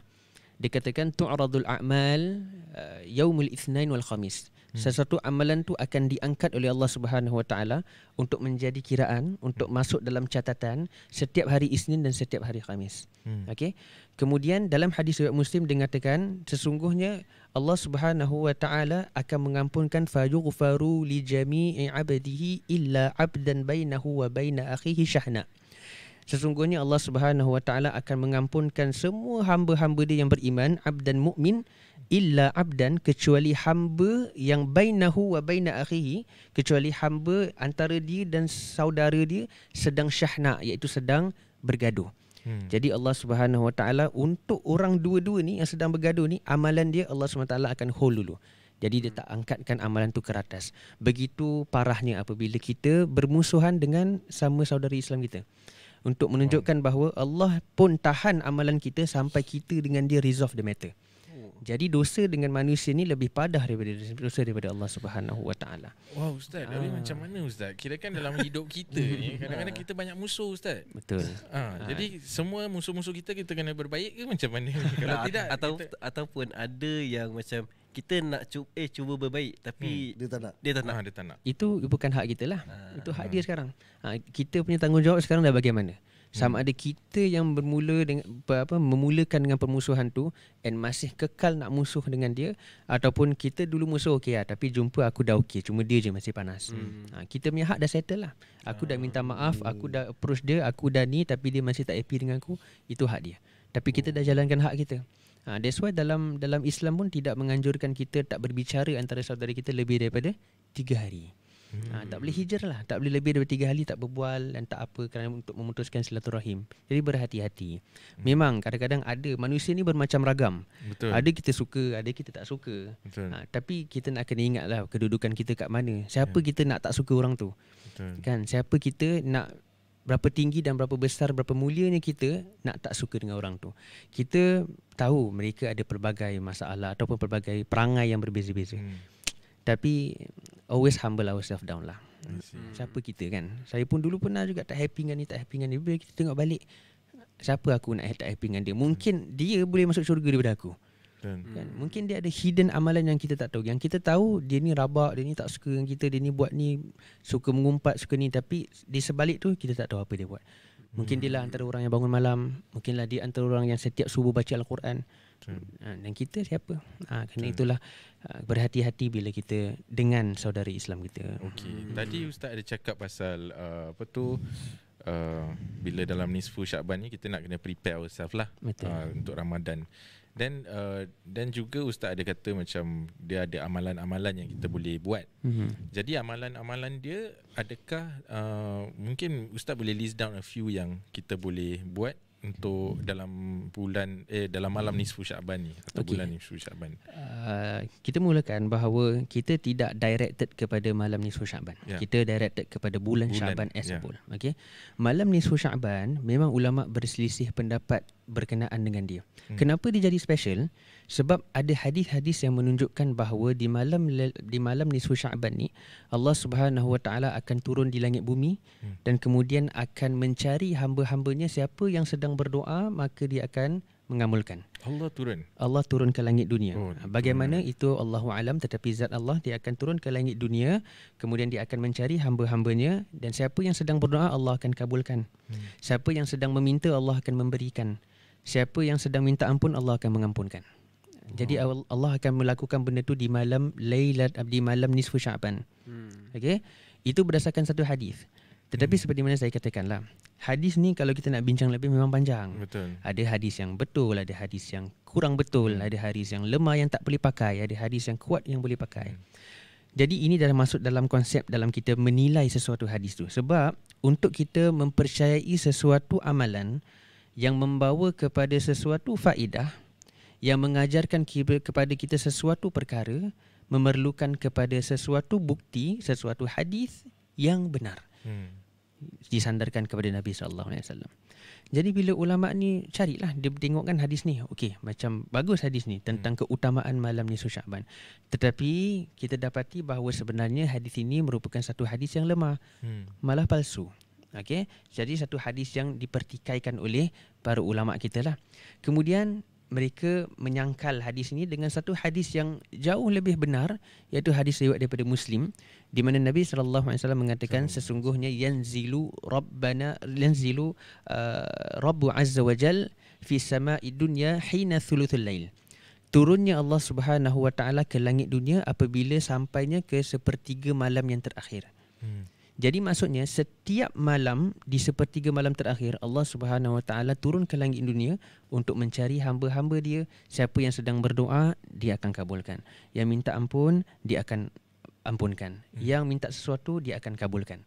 dikatakan tu'radul a'mal uh, yaumul itsnain wal khamis. Hmm. Sesuatu amalan tu akan diangkat oleh Allah Subhanahu wa taala untuk menjadi kiraan, untuk masuk dalam catatan setiap hari Isnin dan setiap hari Khamis. Hmm. Okey. Kemudian dalam hadis riwayat Muslim dikatakan sesungguhnya Allah Subhanahu wa taala akan mengampunkan fayughfaru li jami'i 'abdihi illa 'abdan bainahu wa baina akhihi shahna Hmm sesungguhnya Allah Subhanahu wa taala akan mengampunkan semua hamba-hamba dia yang beriman abdan mukmin illa abdan kecuali hamba yang bainahu wa baina akhihi kecuali hamba antara dia dan saudara dia sedang syahna iaitu sedang bergaduh Hmm. Jadi Allah Subhanahu Wa Taala untuk orang dua-dua ni yang sedang bergaduh ni amalan dia Allah Subhanahu Wa Taala akan hold dulu. Jadi dia tak angkatkan amalan tu ke atas. Begitu parahnya apabila kita bermusuhan dengan sama saudara Islam kita untuk hmm. menunjukkan bahawa Allah pun tahan amalan kita sampai kita dengan dia resolve the matter. Oh. Jadi dosa dengan manusia ni lebih padah daripada dosa daripada Allah Subhanahu Wa Taala. Wow, ustaz, tapi ah. macam mana ustaz? kira Kirakan dalam hidup kita ni kadang-kadang kita banyak musuh ustaz. Betul. Ah, ah, jadi semua musuh-musuh kita kita kena berbaik ke macam mana? Kalau tidak atau kita... ataupun ada yang macam kita nak cu- eh cuba berbaik tapi hmm. dia tak nak. Dia tak nak. Ha, dia tak nak. Itu bukan hak kita lah. Ha. Itu hak ha. dia sekarang. Ha, kita punya tanggungjawab sekarang dah bagaimana? Sama hmm. ada kita yang bermula dengan apa memulakan dengan permusuhan tu and masih kekal nak musuh dengan dia ataupun kita dulu musuh okey lah, tapi jumpa aku dah okey cuma dia je masih panas. Hmm. Ha, kita punya hak dah settle lah. Aku dah minta maaf, aku dah approach dia, aku dah ni tapi dia masih tak happy dengan aku, itu hak dia. Tapi kita oh. dah jalankan hak kita. Ha, that's why dalam dalam Islam pun tidak menganjurkan kita tak berbicara antara saudara kita lebih daripada tiga hari. Ha, tak boleh hijr lah. Tak boleh lebih daripada tiga hari tak berbual dan tak apa kerana untuk memutuskan silaturahim. Jadi berhati-hati. Memang kadang-kadang ada manusia ni bermacam ragam. Betul. Ada kita suka, ada kita tak suka. Ha, tapi kita nak kena ingatlah kedudukan kita kat mana. Siapa yeah. kita nak tak suka orang tu. Betul. Kan? Siapa kita nak berapa tinggi dan berapa besar berapa mulianya kita nak tak suka dengan orang tu. Kita tahu mereka ada pelbagai masalah ataupun pelbagai perangai yang berbeza-beza. Hmm. Tapi always humble ourselves down lah. Hmm. Siapa kita kan? Saya pun dulu pernah juga tak happy dengan ni, tak happy dengan ni. Bila kita tengok balik siapa aku nak ha- tak happy dengan dia? Mungkin hmm. dia boleh masuk syurga daripada aku. Kan? Hmm. Kan? Mungkin dia ada hidden amalan yang kita tak tahu. Yang kita tahu dia ni rabak, dia ni tak suka dengan kita, dia ni buat ni suka mengumpat, suka ni. Tapi di sebalik tu kita tak tahu apa dia buat. Mungkin hmm. dia lah hmm. antara orang yang bangun malam. Mungkinlah dia antara orang yang setiap subuh baca Al-Quran. Hmm. dan kita siapa? Ha, kerana hmm. itulah ha, berhati-hati bila kita dengan saudari Islam kita. Okey. Hmm. Tadi Ustaz ada cakap pasal uh, apa tu? Uh, bila dalam nisfu syakban ni kita nak kena prepare ourselves lah Uh, untuk Ramadan. Then dan uh, juga ustaz ada kata macam dia ada amalan-amalan yang kita boleh buat. Mm-hmm. Jadi amalan-amalan dia adakah uh, mungkin ustaz boleh list down a few yang kita boleh buat untuk dalam bulan eh dalam malam nisfu Syaban ni atau okay. bulan nisfu Syaban. Uh, ah, kita mulakan bahawa kita tidak directed kepada malam nisfu Syaban. Yeah. Kita directed kepada bulan, bulan. Syaban ya. as yeah. well. Okey. Malam nisfu Syaban memang ulama berselisih pendapat berkenaan dengan dia. Hmm. Kenapa dia jadi special? sebab ada hadis-hadis yang menunjukkan bahawa di malam di malam nisfu Syaban ni Allah Subhanahu Wa Taala akan turun di langit bumi hmm. dan kemudian akan mencari hamba-hambanya siapa yang sedang berdoa maka dia akan mengamalkan. Allah turun. Allah turun ke langit dunia. Oh, ha, Bagaimana turun. itu Allahu alam tetapi zat Allah dia akan turun ke langit dunia kemudian dia akan mencari hamba-hambanya dan siapa yang sedang berdoa Allah akan kabulkan. Hmm. Siapa yang sedang meminta Allah akan memberikan. Siapa yang sedang minta ampun Allah akan mengampunkan. Jadi hmm. Allah akan melakukan benda tu di malam Lailat di malam nisfu Sya'ban. Hmm. Okey. Itu berdasarkan satu hadis. Tetapi hmm. seperti mana saya katakanlah, hadis ni kalau kita nak bincang lebih memang panjang. Betul. Ada hadis yang betul, ada hadis yang kurang betul, hmm. ada hadis yang lemah yang tak boleh pakai, ada hadis yang kuat yang boleh pakai. Hmm. Jadi ini dah masuk dalam konsep dalam kita menilai sesuatu hadis tu. Sebab untuk kita mempercayai sesuatu amalan yang membawa kepada sesuatu faedah, yang mengajarkan kepada kita sesuatu perkara memerlukan kepada sesuatu bukti sesuatu hadis yang benar hmm. disandarkan kepada Nabi sallallahu alaihi wasallam jadi bila ulama ni carilah dia tengokkan hadis ni okey macam bagus hadis ni tentang hmm. keutamaan malam nisfu Syaban tetapi kita dapati bahawa sebenarnya hadis ini merupakan satu hadis yang lemah hmm. malah palsu okey jadi satu hadis yang dipertikaikan oleh para ulama kita lah kemudian mereka menyangkal hadis ini dengan satu hadis yang jauh lebih benar iaitu hadis riwayat daripada Muslim di mana Nabi sallallahu alaihi wasallam mengatakan sesungguhnya yanzilu rabbana yanzilu uh, rabbu azza wa jal fi sama'i dunya hina thuluthul lail turunnya Allah Subhanahu wa taala ke langit dunia apabila sampainya ke sepertiga malam yang terakhir hmm. Jadi maksudnya setiap malam di sepertiga malam terakhir Allah Subhanahu Wa Taala turun ke langit dunia untuk mencari hamba-hamba dia. Siapa yang sedang berdoa, dia akan kabulkan. Yang minta ampun, dia akan ampunkan. Hmm. Yang minta sesuatu, dia akan kabulkan.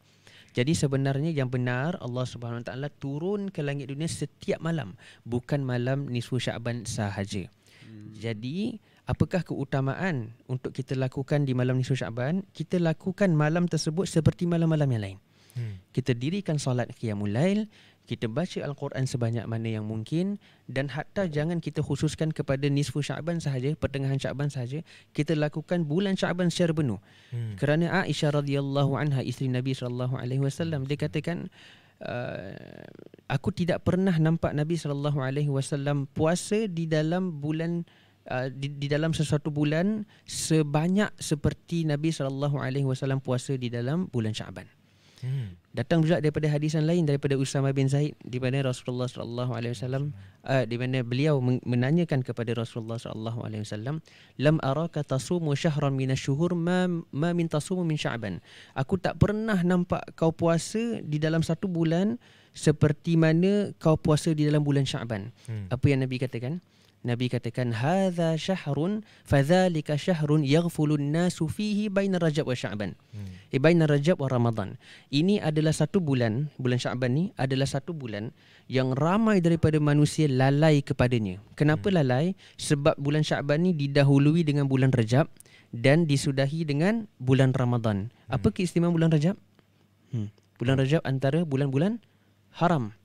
Jadi sebenarnya yang benar Allah Subhanahu Wa Taala turun ke langit dunia setiap malam, bukan malam nisfu Syaban sahaja. Hmm. Jadi apakah keutamaan untuk kita lakukan di malam Nisfu Syaban? Kita lakukan malam tersebut seperti malam-malam yang lain. Hmm. Kita dirikan solat qiyamul lail, kita baca al-Quran sebanyak mana yang mungkin dan hatta jangan kita khususkan kepada Nisfu Syaban sahaja, pertengahan Syaban sahaja, kita lakukan bulan Syaban secara penuh. Hmm. Kerana Aisyah radhiyallahu anha isteri Nabi sallallahu alaihi wasallam dia katakan Uh, aku tidak pernah nampak Nabi sallallahu alaihi wasallam puasa di dalam bulan uh, di, di dalam sesuatu bulan sebanyak seperti Nabi sallallahu alaihi wasallam puasa di dalam bulan Syaban. Hmm. Datang juga daripada hadisan lain daripada Usamah bin Zaid di mana Rasulullah sallallahu alaihi wasallam uh, di mana beliau menanyakan kepada Rasulullah sallallahu alaihi wasallam lam araka tasumu syahran min asyhur ma, ma min tasumu min sya'ban. Aku tak pernah nampak kau puasa di dalam satu bulan seperti mana kau puasa di dalam bulan Sya'ban. Hmm. Apa yang Nabi katakan? Nabi katakan hadza syahrun fadzalika syahrun yaghfulun nasu fihi bainar rajab wa sya'ban. Hmm. Eh bainar rajab wa ramadan. Ini adalah satu bulan, bulan Sya'ban ni adalah satu bulan yang ramai daripada manusia lalai kepadanya. Kenapa hmm. lalai? Sebab bulan Sya'ban ni didahului dengan bulan Rajab dan disudahi dengan bulan Ramadan. Hmm. Apa keistimewaan bulan Rajab? Hmm. Bulan hmm. Rajab antara bulan-bulan haram. Hmm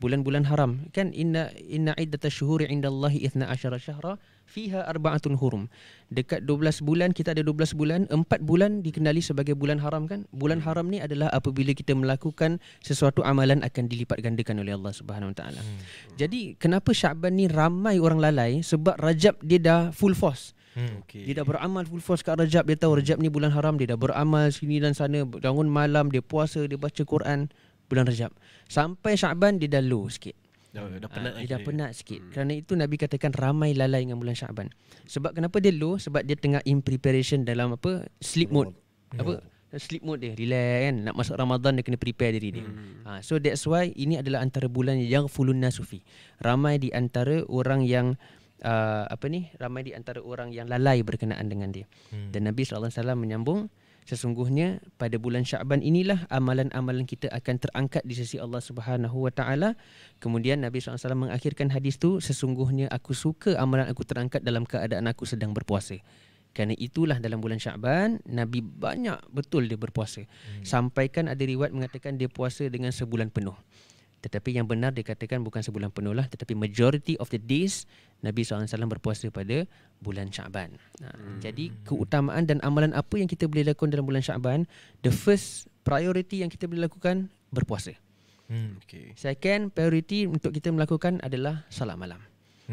bulan-bulan haram kan inna inna iddatashuhuri indallahi ashara syahra fiha arba'atun hurum dekat 12 bulan kita ada 12 bulan empat bulan dikenali sebagai bulan haram kan bulan haram ni adalah apabila kita melakukan sesuatu amalan akan dilipat gandakan oleh Allah Subhanahu wa taala hmm. jadi kenapa Syaban ni ramai orang lalai sebab Rajab dia dah full force Hmm, okay. Dia dah beramal full force kat Rajab Dia tahu hmm. Rajab ni bulan haram Dia dah beramal sini dan sana Bangun malam Dia puasa Dia baca Quran bulan Rajab. Sampai Syaban dia dah low sikit. Dah, dah ah, penat ha, dia dah penat sikit. Hmm. Kerana itu Nabi katakan ramai lalai dengan bulan Syaban. Sebab kenapa dia low? Sebab dia tengah in preparation dalam apa? Sleep mode. Yeah. Apa? Ya. Sleep mode dia, relax kan. Nak masuk Ramadan dia kena prepare diri dia. Hmm. Ha, so that's why ini adalah antara bulan yang fulunna nasufi Ramai di antara orang yang uh, apa ni? Ramai di antara orang yang lalai berkenaan dengan dia. Hmm. Dan Nabi SAW menyambung sesungguhnya pada bulan Syaban inilah amalan-amalan kita akan terangkat di sisi Allah Subhanahu wa taala. Kemudian Nabi SAW mengakhirkan hadis itu, sesungguhnya aku suka amalan aku terangkat dalam keadaan aku sedang berpuasa. Kerana itulah dalam bulan Syaban Nabi banyak betul dia berpuasa. Hmm. Sampaikan ada riwayat mengatakan dia puasa dengan sebulan penuh. Tetapi yang benar dikatakan bukan sebulan penuh lah Tetapi majority of the days Nabi SAW berpuasa pada bulan Syaban ha. hmm. Jadi keutamaan dan amalan apa yang kita boleh lakukan dalam bulan Syaban The first priority yang kita boleh lakukan Berpuasa hmm. okay. Second priority untuk kita melakukan adalah salat malam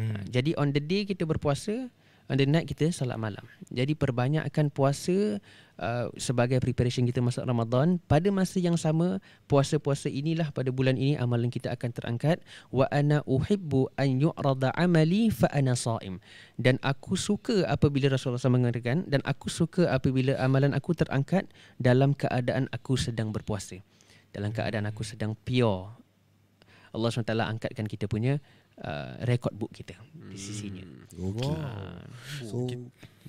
ha, hmm. ha. Jadi on the day kita berpuasa On the night kita salat malam Jadi perbanyakkan puasa uh, sebagai preparation kita masuk Ramadan pada masa yang sama puasa-puasa inilah pada bulan ini amalan kita akan terangkat wa ana uhibbu an yu'rada amali fa ana saim dan aku suka apabila Rasulullah SAW mengatakan dan aku suka apabila amalan aku terangkat dalam keadaan aku sedang berpuasa dalam keadaan aku sedang pure Allah SWT angkatkan kita punya uh, record book kita di sisinya. Okay. Hmm. Wow. Ah. So,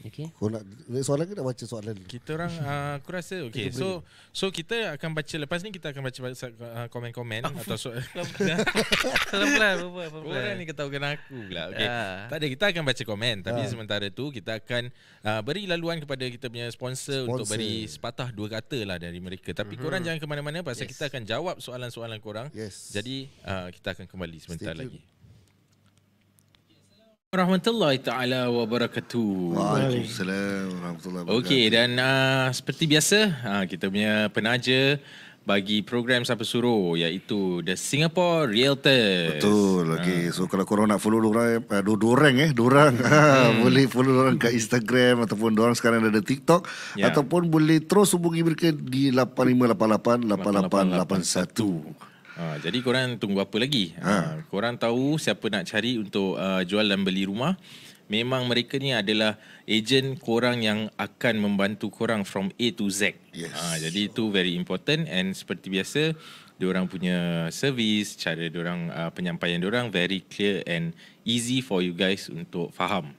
Okay. Kau nak eh, soalan ke nak baca soalan? Kita orang uh, aku rasa okay. okay so boleh. so kita akan baca lepas ni kita akan baca uh, komen-komen ah, atau soalan. Pelan pelan apa apa. ni ketahu kena aku pula. Okay. Ah. Tak ada kita akan baca komen tapi ah. sementara tu kita akan uh, beri laluan kepada kita punya sponsor, sponsor. untuk beri sepatah dua kata lah dari mereka. Tapi uh-huh. korang jangan ke mana-mana pasal yes. kita akan jawab soalan-soalan korang. Yes. Jadi uh, kita akan kembali sementara lagi. Tuned. ورحمة الله wabarakatuh. Waalaikumsalam, وعليكم السلام Okay dan uh, seperti biasa uh, kita punya penaja bagi program Siapa Suruh iaitu The Singapore Realtors. Betul. Okay. Ha. Ah. So kalau korang nak follow dorang, uh, dorang eh, dorang hmm. boleh follow orang kat Instagram ataupun orang sekarang ada TikTok yeah. ataupun boleh terus hubungi mereka di 8588-8881. 8588. Ha, jadi korang tunggu apa lagi? Ha. ha. Korang tahu siapa nak cari untuk uh, jual dan beli rumah? Memang mereka ni adalah ejen korang yang akan membantu korang from A to Z. Yes. Ha, jadi itu very important and seperti biasa dia orang punya servis. cara diorang uh, penyampaian dia orang very clear and easy for you guys untuk faham.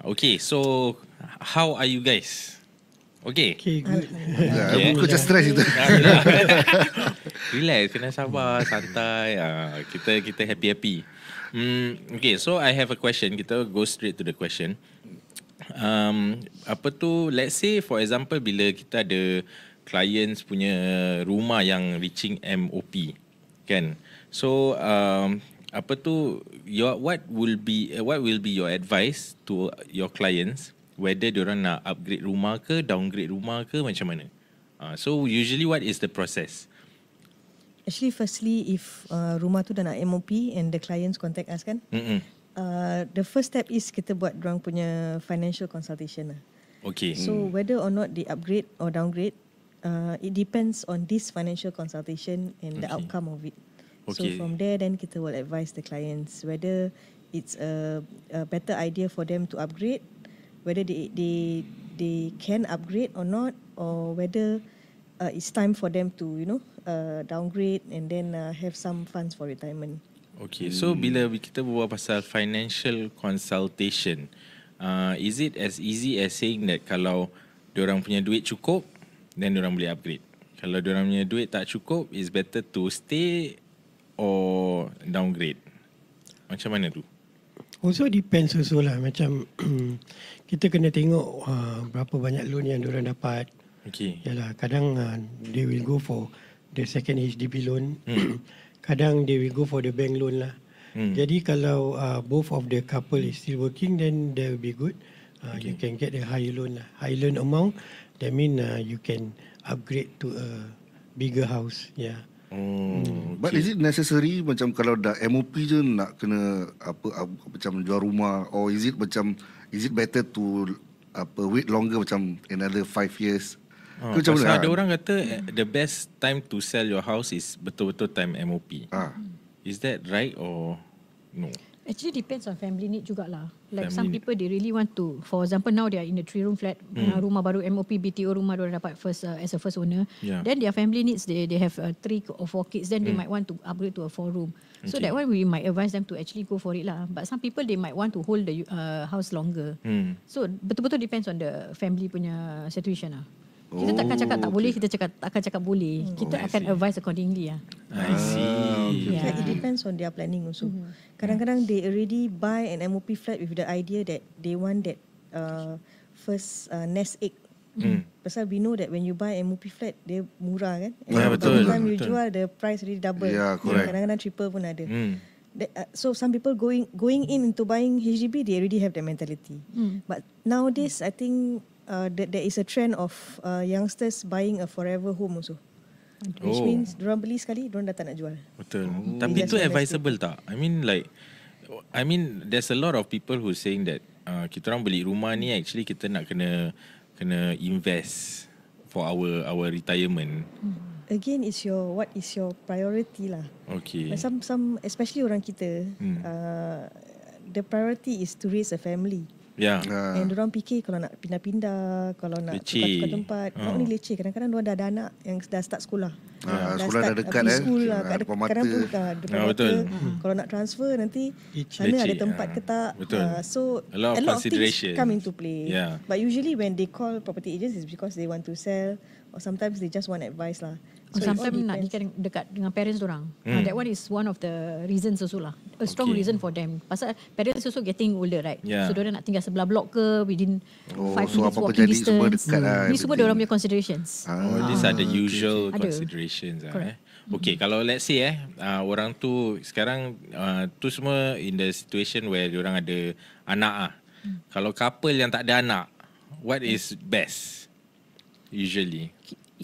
Okay, so how are you guys? Okay. Okay, good. Okay. Okay. Aku macam stress gitu. Relax, kena sabar, santai. Uh, kita kita happy-happy. Hmm, okay, so I have a question. Kita go straight to the question. Um, apa tu, let's say for example bila kita ada clients punya rumah yang reaching MOP. Kan? So, um, apa tu your what will be what will be your advice to your clients whether dia orang nak upgrade rumah ke downgrade rumah ke macam mana uh, so usually what is the process actually firstly if uh, rumah tu dah nak MOP and the clients contact us kan mm-hmm. uh, the first step is kita buat orang punya financial consultation lah. okay so mm. whether or not they upgrade or downgrade uh, it depends on this financial consultation and okay. the outcome of it okay. so from there then kita will advise the clients whether it's a, a better idea for them to upgrade whether they they they can upgrade or not, or whether uh, it's time for them to you know uh, downgrade and then uh, have some funds for retirement. Okay, so hmm. bila kita berbual pasal financial consultation, uh, is it as easy as saying that kalau orang punya duit cukup, then orang boleh upgrade? Kalau orang punya duit tak cukup, is better to stay or downgrade? Macam mana tu? Also depends also lah. Macam uh, kita kena tengok uh, berapa banyak loan yang orang dapat. Okey. Yalah, kadang uh, they will go for the second HDB loan. Hmm. kadang they will go for the bank loan lah. Hmm. Jadi kalau uh, both of the couple is still working then they will be good. Uh, okay. You can get the high loan lah. High loan amount that mean uh, you can upgrade to a bigger house. Yeah. Oh, hmm. But is it necessary macam kalau dah MOP je nak kena apa, apa macam jual rumah or is it macam is it better to apa wait longer macam another 5 years Oh, macam mana? ada orang kata eh, the best time to sell your house is betul-betul time MOP. Ah. Is that right or no? Actually depends on family need juga lah. Like family some people they really want to. For example now they are in a three room flat. Hmm. Uh, rumah baru MOP, BTO rumah dah dapat first uh, as a first owner. Yeah. Then their family needs they they have uh, three or four kids. Then hmm. they might want to upgrade to a four room. Okay. So that one we might advise them to actually go for it lah. But some people they might want to hold the uh, house longer. Hmm. So betul-betul depends on the family punya situation lah. Kita oh, takkan cakap tak okay. boleh, kita cakap, takkan cakap boleh. Kita oh, akan advise accordingly ya. I ah, see. Yeah. Yeah. It depends on their planning also. Mm-hmm. Kadang-kadang they already buy an MOP flat with the idea that they want that uh, first uh, nest egg. Mm. Pasal we know that when you buy MOP flat, dia murah kan? And yeah, betul. Every time you jual, the price really double. Yeah, correct. kadang-kadang triple pun ada. Mm. That, uh, so some people going going in into buying HDB, they already have that mentality. Mm. But nowadays, I think uh, that there is a trend of uh, youngsters buying a forever home also. Which oh. means Diorang beli sekali Diorang dah tak nak jual Betul Ooh. Tapi itu advisable tak? I mean like I mean There's a lot of people Who saying that uh, Kita orang beli rumah ni Actually kita nak kena Kena invest For our Our retirement hmm. Again it's your What is your priority lah Okay like Some some Especially orang kita hmm. uh, The priority is To raise a family Yeah. Ya. And orang fikir kalau nak pindah-pindah, kalau nak tukar-tukar tempat, oh. ni leceh. Kadang-kadang dia ada anak yang dah start sekolah. Ha, ha, sekolah dah, dah dekat eh. School lah, ha, ah, depan pun ha, depan ha, kalau nak transfer nanti, leci. mana ada tempat ha. ke tak. Betul. Ha, so, a lot of, a lot of come into play. Yeah. But usually when they call property agents is because they want to sell or sometimes they just want advice lah. So sampai nak nikah dekat dengan parents orang. Hmm. That one is one of the reasons also lah. A strong okay. reason for them. Pasal parents also getting older right. Yeah. So diorang nak tinggal sebelah blok ke within 5 oh, minutes so apa walking jadi distance. Semua dekat lah, Ini semua diorang punya considerations. Ah. Oh, these are the usual okay. considerations. Ada. Lah, Eh. Okay, mm-hmm. kalau let's say eh, uh, orang tu sekarang uh, tu semua in the situation where orang ada anak ah. Mm. Kalau couple yang tak ada anak, what is best usually?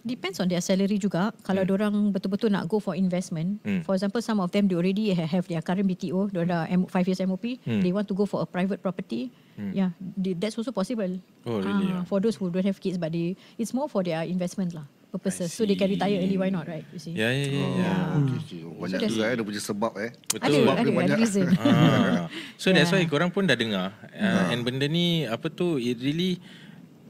depends on their salary juga kalau hmm. orang betul-betul nak go for investment mm. for example some of them they already ha-, have their current BTO they dah five years MOP mm. they want to go for a private property mm. yeah that's also possible oh really uh, yeah. for those who don't have kids but they, it's more for their investment lah purposes so they can retire early why not right you see yeah yeah yeah, yeah. Oh. Ah. Okay, okay. Oh, banyak so juga eh. ada punya sebab eh betul ada, ada, banyak. reason ah. so yeah. that's why korang pun dah dengar uh, yeah. and benda ni apa tu it really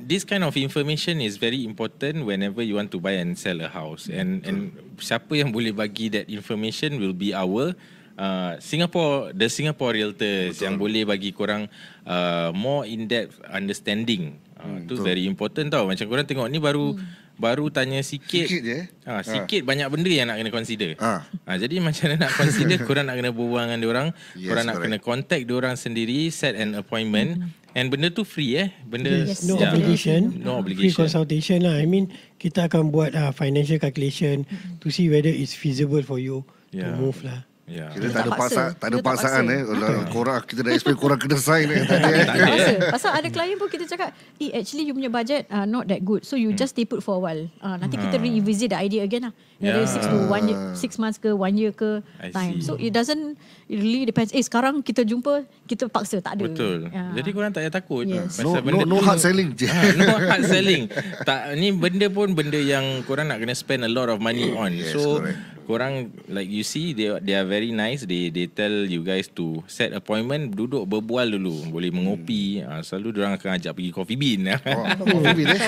this kind of information is very important whenever you want to buy and sell a house. And and siapa yang boleh bagi that information will be our Uh, Singapore, the Singapore realtors Betul. yang boleh bagi korang uh, more in depth understanding uh, hmm, tu very important tau. Macam korang tengok ni baru hmm. baru tanya sikit, sikit je. Ha, sikit ha. banyak benda yang nak kena consider. Ha. Ha, jadi macam mana nak consider korang nak kena berbual dengan orang yes, korang nak correct. kena contact diorang sendiri, set an appointment. Hmm. And benda tu free eh? Benda yes. no yeah. obligation. No obligation. Free consultation lah. I mean, kita akan buat uh, financial calculation mm-hmm. to see whether it's feasible for you yeah. to move lah. Yeah. Kita, kita tak ada paksa, paksa tak ada paksaan eh. Kalau korang kita dah explain korang kena sign eh. Tak ada. Pasal ada klien pun kita cakap, "Eh, actually you punya budget uh, not that good. So you hmm. just stay put for a while. Uh, nanti hmm. kita revisit the idea again lah. Yeah. Ya. Yeah. Six to one year, ah. six months ke one year ke I time. See. So it doesn't it really depends. Eh, sekarang kita jumpa, kita paksa tak ada. Betul. Uh. Jadi korang tak payah takut. Yes. No, no, no hard selling je. Ah, no hard selling. tak, ni benda pun benda yang korang nak kena spend a lot of money on. Yes, so, correct korang like you see they they are very nice they they tell you guys to set appointment duduk berbual dulu boleh mengopi hmm. uh, selalu orang akan ajak pergi coffee bean oh, coffee bean eh?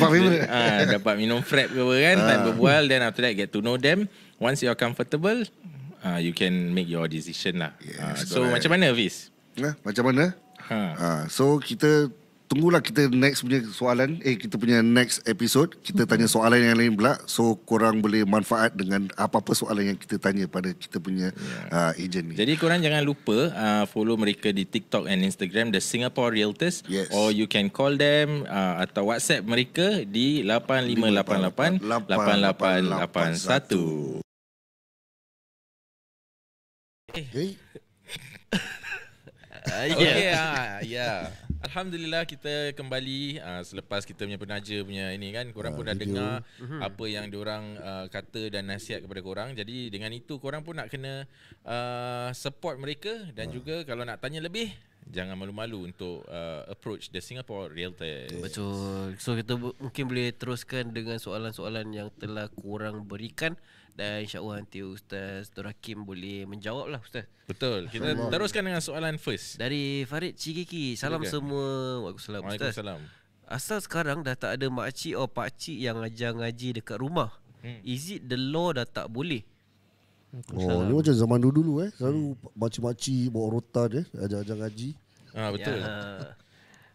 minum. ah dapat minum frappe ke apa kan time ah. berbual then after that get to know them once you are comfortable ah uh, you can make your decision lah yes, uh, so macam mana Fiz? Nah, macam mana ha uh. so kita tunggulah kita next punya soalan eh kita punya next episode kita tanya mhm. soalan yang lain pula so korang boleh manfaat dengan apa-apa soalan yang kita tanya pada kita punya yeah. uh, agent ni jadi korang jangan lupa uh, follow mereka di TikTok and Instagram the Singapore Realtors yes. or you can call them uh, atau WhatsApp mereka di 8588 8881 Okay. Uh, yeah. Okay, uh, yeah. Alhamdulillah kita kembali uh, selepas kita punya penaja punya ini kan korang uh, pun ah, dah video. dengar uh-huh. apa yang diorang uh, kata dan nasihat kepada korang jadi dengan itu korang pun nak kena uh, support mereka dan uh. juga kalau nak tanya lebih jangan malu-malu untuk uh, approach the Singapore realtor. Betul. So kita mungkin boleh teruskan dengan soalan-soalan yang telah kurang berikan dan insya-Allah nanti Ustaz Dr. Hakim boleh lah Ustaz. Betul. Kita Salam. teruskan dengan soalan first. Dari Farid Cikiki. Salam Silakan. semua. Waalaikumsalam Ustaz. Waalaikumsalam. Asal sekarang dah tak ada makcik atau pakcik yang ajar ngaji dekat rumah. Hmm. Is it the law dah tak boleh? Hmm, oh, ni macam zaman dulu dulu eh. Selalu macam-macam bawa rotan eh, ajar-ajar ngaji. Ah, ha, betul. Ya.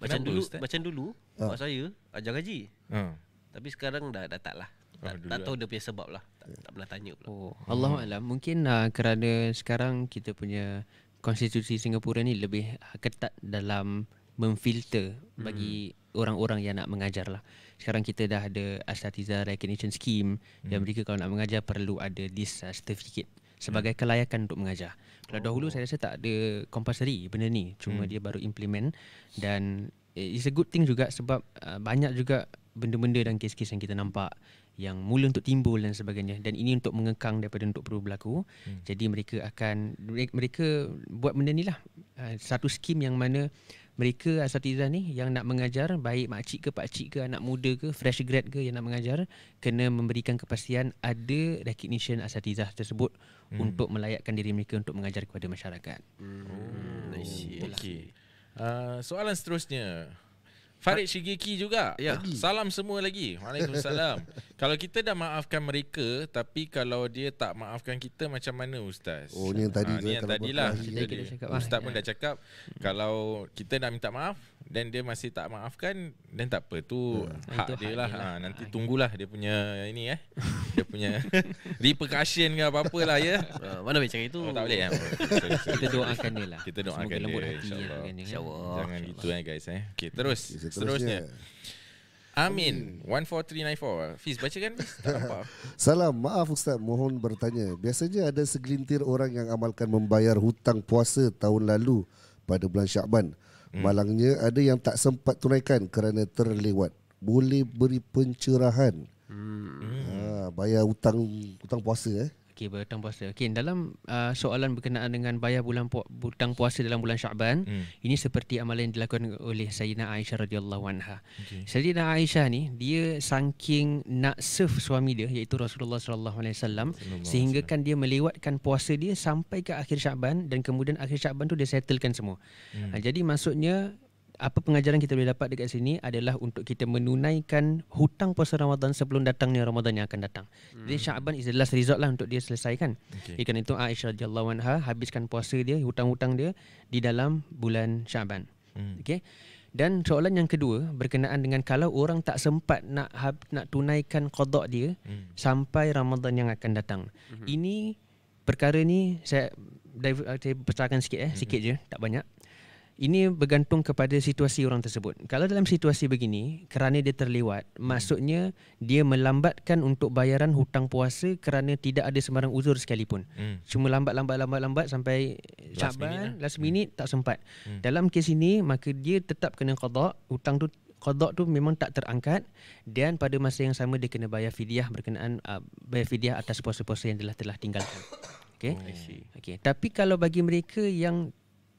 Macam, macam dulu, ustaz? macam dulu, ha. Ah. mak saya ajar ngaji. Ha. Tapi sekarang dah dah taklah. Tak, lah. tak tahu dia punya sebab lah tak, tak pernah tanya pula oh, Allah hmm. Allah Mungkin uh, kerana sekarang kita punya Konstitusi Singapura ni lebih ketat dalam Memfilter bagi hmm. orang-orang yang nak mengajar lah sekarang kita dah ada Asatiza Recognition Scheme hmm. dan mereka kalau nak mengajar perlu ada this uh, certificate sebagai hmm. kelayakan untuk mengajar. Kalau oh. dahulu saya rasa tak ada compulsory benda ni. Cuma hmm. dia baru implement dan it's a good thing juga sebab uh, banyak juga benda-benda dan kes-kes yang kita nampak yang mula untuk timbul dan sebagainya dan ini untuk mengekang daripada untuk perlu berlaku. Hmm. Jadi mereka akan mereka buat benda ni lah uh, satu skim yang mana uh, mereka asatizah ni yang nak mengajar baik makcik ke pakcik ke anak muda ke fresh grad ke yang nak mengajar kena memberikan kepastian ada recognition asatizah tersebut hmm. untuk melayakkan diri mereka untuk mengajar kepada masyarakat. Hmm. Oh, I Okay. Uh, soalan seterusnya Farid Shigiki juga. Ya. Salam semua lagi. Waalaikumsalam. kalau kita dah maafkan mereka tapi kalau dia tak maafkan kita macam mana ustaz? Oh ni yang tadi ha, Ni yang tadilah. Ustaz ah, pun ya. dah cakap hmm. kalau kita nak minta maaf dan dia masih tak maafkan dan tak apa tu hmm. hak, hak dia lah. lah ha, nanti ah, tunggulah dia punya ini eh dia punya repercussion ke apa-apa lah ya ah, mana boleh cakap itu oh, tak boleh ya? kita doakan dia lah kita doakan dia lembut hati ya, ya. insyaallah jangan gitu eh guys eh okey terus okay, seterusnya Amin 14394 hmm. Fiz baca bacakan Salam maaf Ustaz Mohon bertanya Biasanya ada segelintir orang Yang amalkan membayar hutang puasa Tahun lalu Pada bulan Syakban hmm. Hmm. Malangnya ada yang tak sempat tunaikan kerana terlewat. Boleh beri pencerahan. Hmm. Ha, bayar hutang hutang puasa eh. Okey, berhutang puasa. Okey, dalam uh, soalan berkenaan dengan bayar bulan pu- hutang puasa dalam bulan Syaban, hmm. ini seperti amalan yang dilakukan oleh Sayyidina Aisyah radhiyallahu anha. Okay. Sayyidina Aisyah ni, dia saking nak serve suami dia iaitu Rasulullah sallallahu alaihi wasallam sehingga kan dia melewatkan puasa dia sampai ke akhir Syaban dan kemudian akhir Syaban tu dia settlekan semua. Hmm. Uh, jadi maksudnya apa pengajaran kita boleh dapat dekat sini adalah untuk kita menunaikan hutang puasa Ramadan sebelum datangnya Ramadan yang akan datang. Hmm. Jadi Syaban is the last resort lah untuk dia selesaikan. Okay. Ikan itu Aisyah radhiyallahu anha habiskan puasa dia, hutang-hutang dia di dalam bulan Syaban. Hmm. Okey. Dan soalan yang kedua berkenaan dengan kalau orang tak sempat nak hab, nak tunaikan qada dia hmm. sampai Ramadan yang akan datang. Hmm. Ini perkara ni saya saya percayakan sikit eh, hmm. sikit je, tak banyak ini bergantung kepada situasi orang tersebut. Kalau dalam situasi begini, kerana dia terlewat, hmm. maksudnya dia melambatkan untuk bayaran hutang puasa kerana tidak ada sembarang uzur sekalipun. Hmm. Cuma lambat lambat lambat lambat sampai last Syaban minute lah. last minute hmm. tak sempat. Hmm. Dalam kes ini, maka dia tetap kena kodok. hutang tu kodok tu memang tak terangkat dan pada masa yang sama dia kena bayar fidyah berkenaan uh, bayar fidyah atas puasa-puasa yang telah telah tinggalkan. Okey. Oh, okay. Tapi kalau bagi mereka yang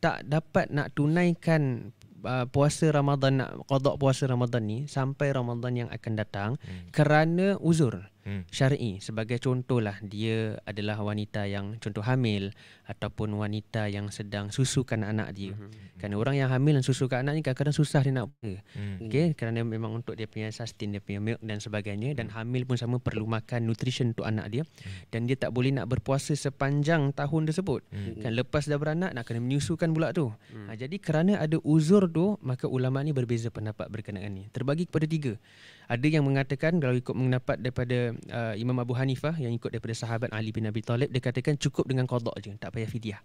tak dapat nak tunaikan uh, puasa Ramadan nak qada puasa Ramadan ni sampai Ramadan yang akan datang hmm. kerana uzur hmm. syar'i sebagai contohlah dia adalah wanita yang contoh hamil ataupun wanita yang sedang susukan anak dia hmm. hmm, hmm, hmm. kerana orang yang hamil dan susukan anak ni kadang-kadang susah dia nak hmm. okey kerana memang untuk dia punya sustain dia punya milk dan sebagainya dan hamil pun sama perlu makan nutrition untuk anak dia hmm. dan dia tak boleh nak berpuasa sepanjang tahun tersebut hmm. kan lepas dah beranak nak kena menyusukan pula tu hmm. ha, jadi kerana ada uzur tu maka ulama ni berbeza pendapat berkenaan ni terbagi kepada tiga ada yang mengatakan kalau ikut mendapat daripada uh, Imam Abu Hanifah yang ikut daripada sahabat Ali bin Abi Talib dia katakan cukup dengan qadak je tak payah fidyah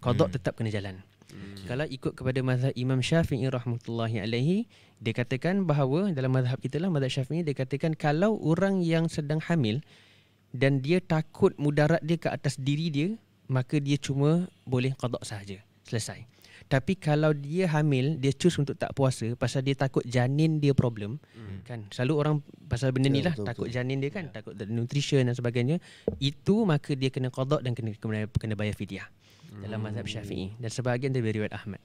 qadak hmm. tetap kena jalan hmm. kalau ikut kepada mazhab Imam Syafi'i rahmatullahi alaihi dia katakan bahawa dalam mazhab kita lah mazhab Syafi'i dia katakan kalau orang yang sedang hamil dan dia takut mudarat dia ke atas diri dia maka dia cuma boleh qadak sahaja selesai tapi kalau dia hamil, dia choose untuk tak puasa pasal dia takut janin dia problem, hmm. kan? Selalu orang pasal benda ni ya, lah, takut janin dia kan, yeah. takut nutrition dan sebagainya. Itu maka dia kena kodok dan kena kena bayar fidyah hmm. dalam mazhab syafi'i dan sebahagian dari riwayat Ahmad.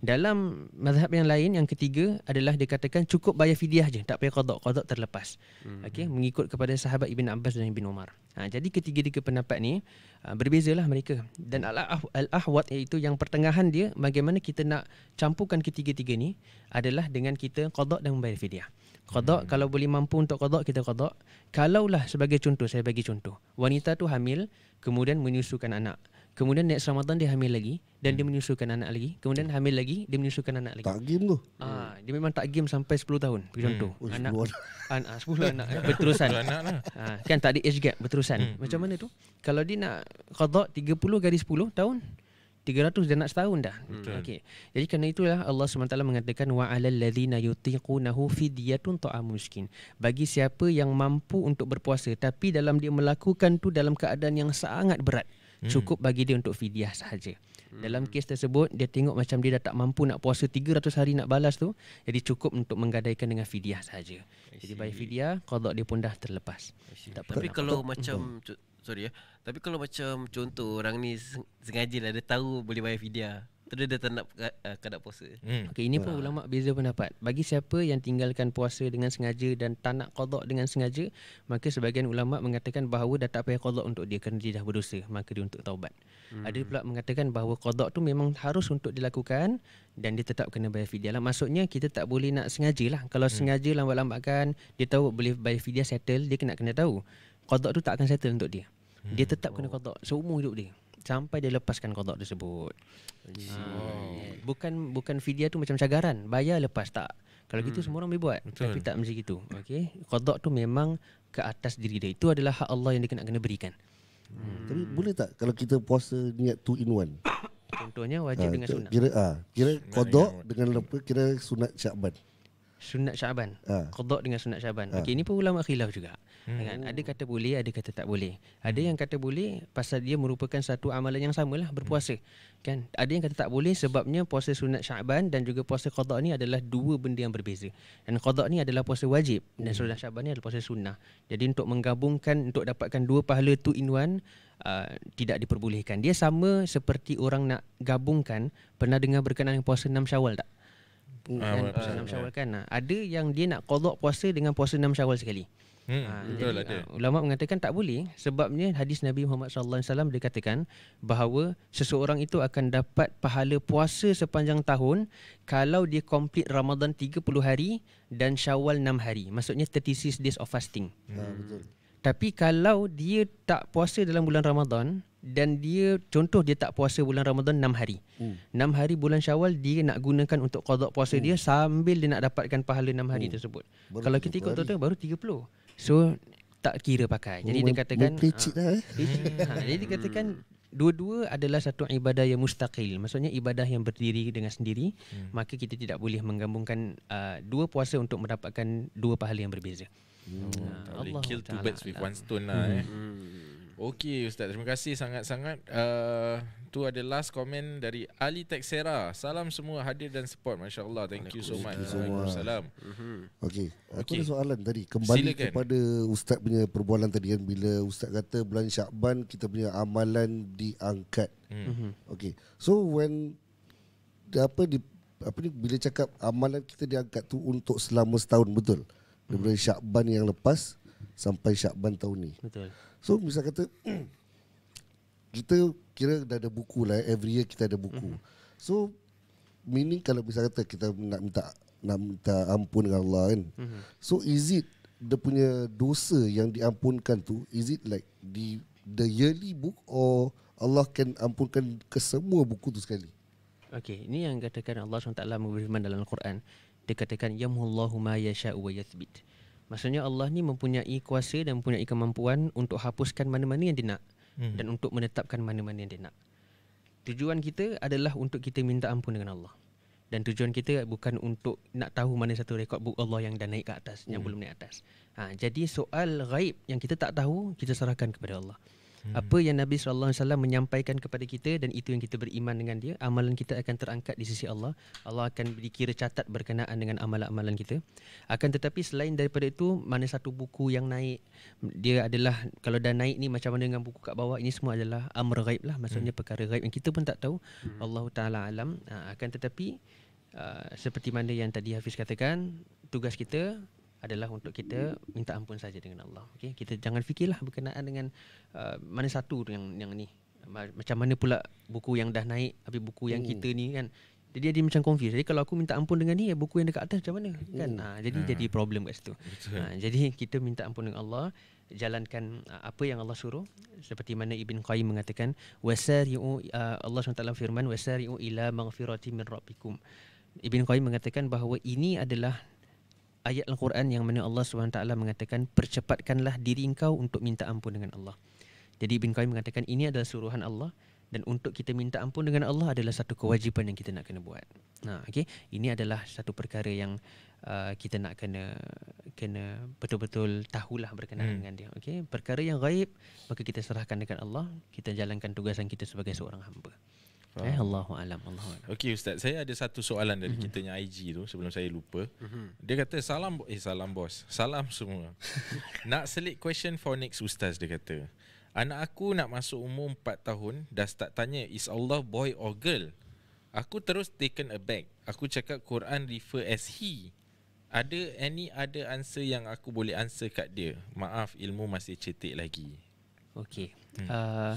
Dalam mazhab yang lain yang ketiga adalah dikatakan cukup bayar fidyah je, tak payah qada, qada terlepas. Mm-hmm. Okey, mengikut kepada sahabat Ibn Abbas dan Ibn Umar. Ha, jadi ketiga-tiga pendapat ni ha, berbezalah mereka. Dan al-ahwat iaitu yang pertengahan dia bagaimana kita nak campurkan ketiga-tiga ni adalah dengan kita qada dan membayar fidyah. Qada hmm kalau boleh mampu untuk qada kita qada. Kalaulah sebagai contoh saya bagi contoh. Wanita tu hamil kemudian menyusukan anak. Kemudian next Ramadan dia hamil lagi dan dia hmm. menyusukan anak lagi. Kemudian hmm. hamil lagi, dia menyusukan anak lagi. Tak game tu. Ah, dia memang tak game sampai 10 tahun. Contoh hmm. anak an- an- ah, 10 anak anak berterusan. Lah. ah, kan tak ada age gap berterusan. Hmm. Macam mana tu? Kalau dia nak qada 30 kali 10 tahun 300 dan nak setahun dah. Hmm. Okey. Jadi kerana itulah Allah SWT mengatakan wa alal ladzina yutiqunahu fidyatun ta'am miskin. Bagi siapa yang mampu untuk berpuasa tapi dalam dia melakukan tu dalam keadaan yang sangat berat. Hmm. cukup bagi dia untuk fidyah sahaja. Hmm. Dalam kes tersebut dia tengok macam dia dah tak mampu nak puasa 300 hari nak balas tu jadi cukup untuk menggadaikan dengan fidyah saja. Jadi bayar fidyah qada dia pun dah terlepas. Tak Tapi kalau nak. macam hmm. sorry ya. Tapi kalau macam contoh orang ni sengaja lah dia tahu boleh bayar fidyah. Terus dia tak nak uh, eh, kadar puasa. Hmm. Okey, ini pun ah. ulama beza pendapat. Bagi siapa yang tinggalkan puasa dengan sengaja dan tak nak qadak dengan sengaja, maka sebagian ulama mengatakan bahawa dah tak payah qadak untuk dia kerana dia dah berdosa, maka dia untuk taubat. Hmm. Ada pula mengatakan bahawa kodok tu memang harus untuk dilakukan dan dia tetap kena bayar fidyah. Lah. Maksudnya kita tak boleh nak sengaja lah. Kalau hmm. sengaja lambat-lambatkan, dia tahu boleh bayar fidyah settle, dia kena kena tahu. Kodok tu tak akan settle untuk dia. Hmm. Dia tetap kena oh. kodok. seumur hidup dia sampai dia lepaskan kotak tersebut. Ah, oh. Bukan bukan video tu macam cagaran, bayar lepas tak. Kalau hmm. gitu semua orang boleh buat. Betul. Tapi tak mesti gitu. Okey. Kotak tu memang ke atas diri dia. Itu adalah hak Allah yang dia kena, kena berikan. Hmm. Tapi boleh tak kalau kita puasa niat two in one? Contohnya wajib ha, dengan sunat. Kira ah, kira kodok dengan lepas kira sunat Syakban sunat Syaban. Ha. Qada dengan sunat Syaban. Ha. Okey, ini pun ulama khilaf juga. Hmm. Kan? ada kata boleh, ada kata tak boleh. Ada hmm. yang kata boleh pasal dia merupakan satu amalan yang sama lah hmm. berpuasa. Hmm. Kan? Ada yang kata tak boleh sebabnya puasa sunat Syaban dan juga puasa Kodok ni adalah dua benda yang berbeza. Dan Kodok ni adalah puasa wajib dan hmm. sunat Syaban ni adalah puasa sunnah. Jadi untuk menggabungkan untuk dapatkan dua pahala tu in one Uh, tidak diperbolehkan. Dia sama seperti orang nak gabungkan pernah dengar berkenaan puasa 6 Syawal tak? Ah, kan? puasa enam syawal kan ada yang dia nak qada puasa dengan puasa enam syawal sekali Hmm, uh, jadi, uh, ulama mengatakan tak boleh sebabnya hadis Nabi Muhammad sallallahu alaihi wasallam dikatakan bahawa seseorang itu akan dapat pahala puasa sepanjang tahun kalau dia complete Ramadan 30 hari dan Syawal 6 hari maksudnya 36 days of fasting. Hmm. Hmm. Tapi kalau dia tak puasa dalam bulan Ramadan dan dia contoh dia tak puasa bulan Ramadan 6 hari. Hmm. hari bulan Syawal dia nak gunakan untuk qada puasa hmm. dia sambil dia nak dapatkan pahala 6 hari hmm. tersebut. Baru Kalau kita ikut total baru 30. So tak kira pakai. Jadi dia katakan ah, lah, eh. ha, Jadi dia katakan dua-dua adalah satu ibadah yang mustaqil. Maksudnya ibadah yang berdiri dengan sendiri, hmm. maka kita tidak boleh menggabungkan uh, dua puasa untuk mendapatkan dua pahala yang berbeza. Hmm. Uh, Allah kill two birds with one stone lah hmm. eh. Hmm. Okey Ustaz, terima kasih sangat-sangat. Itu uh, ada last komen dari Ali Teksera. Salam semua hadir dan support. Masya Allah, thank you so much. Waalaikumsalam. Mhm. Okey, aku okay. ada soalan tadi. Kembali Silakan. kepada Ustaz punya perbualan tadi kan. Bila Ustaz kata bulan Syakban, kita punya amalan diangkat. Hmm. Mhm. Okey, so when... Apa, di, apa ni, bila cakap amalan kita diangkat tu untuk selama setahun, betul? Daripada hmm. Syakban yang lepas sampai Syakban tahun ni. Betul. So misalnya kata kita kira dah ada buku lah every year kita ada buku. Mhm. So meaning kalau misalnya kata kita nak minta nak minta ampun dengan Allah kan. Mhm. So is it dia punya dosa yang diampunkan tu is it like di the yearly book or Allah can ampunkan ke semua buku tu sekali? Okay, ini yang katakan Allah SWT memberi firman dalam Al-Quran. Dia katakan, Yamuhullahu ma yasha'u wa yathbit. Maksudnya Allah ni mempunyai kuasa dan mempunyai kemampuan untuk hapuskan mana-mana yang dia nak hmm. dan untuk menetapkan mana-mana yang dia nak. Tujuan kita adalah untuk kita minta ampun dengan Allah. Dan tujuan kita bukan untuk nak tahu mana satu rekod book Allah yang dah naik ke atas, hmm. yang belum naik atas. Ha, jadi soal ghaib yang kita tak tahu, kita serahkan kepada Allah. Hmm. apa yang Nabi SAW menyampaikan kepada kita dan itu yang kita beriman dengan dia amalan kita akan terangkat di sisi Allah Allah akan dikira catat berkenaan dengan amalan-amalan kita akan tetapi selain daripada itu mana satu buku yang naik dia adalah kalau dah naik ni macam mana dengan buku kat bawah ini semua adalah amr ghaib lah maksudnya hmm. perkara ghaib yang kita pun tak tahu hmm. Allah taala alam ah, akan tetapi ah, seperti mana yang tadi Hafiz katakan tugas kita adalah untuk kita minta ampun saja dengan Allah. Okey, kita jangan fikirlah berkenaan dengan uh, mana satu yang yang ni. Macam mana pula buku yang dah naik tapi buku yang hmm. kita ni kan. Jadi dia macam confuse. Jadi kalau aku minta ampun dengan ni, ya buku yang dekat atas macam mana? Kan? Hmm. Kan. Ha, jadi hmm. jadi problem kat situ. Ha, jadi kita minta ampun dengan Allah, jalankan ah, apa yang Allah suruh seperti mana Ibn Qayyim mengatakan wasari'u uh, Allah SWT firman wasari'u ila maghfirati min rabbikum. Ibn Qayyim mengatakan bahawa ini adalah ayat Al-Quran yang mana Allah SWT mengatakan percepatkanlah diri engkau untuk minta ampun dengan Allah. Jadi Ibn Qayyim mengatakan ini adalah suruhan Allah dan untuk kita minta ampun dengan Allah adalah satu kewajipan yang kita nak kena buat. Nah, okay. Ini adalah satu perkara yang uh, kita nak kena kena betul-betul tahulah berkenaan hmm. dengan dia. Okay. Perkara yang gaib, maka kita serahkan dengan Allah. Kita jalankan tugasan kita sebagai seorang hamba. Eh Allahu alam Allahu alam. Okey ustaz, saya ada satu soalan dari mm-hmm. kita IG tu sebelum saya lupa. Mm-hmm. Dia kata salam eh salam bos. Salam semua. nak selit question for next ustaz dia kata. Anak aku nak masuk umur 4 tahun dah start tanya is Allah boy or girl. Aku terus taken aback. Aku cakap Quran refer as he. Ada any other answer yang aku boleh answer kat dia? Maaf ilmu masih cetek lagi. Okey. Hmm. Uh,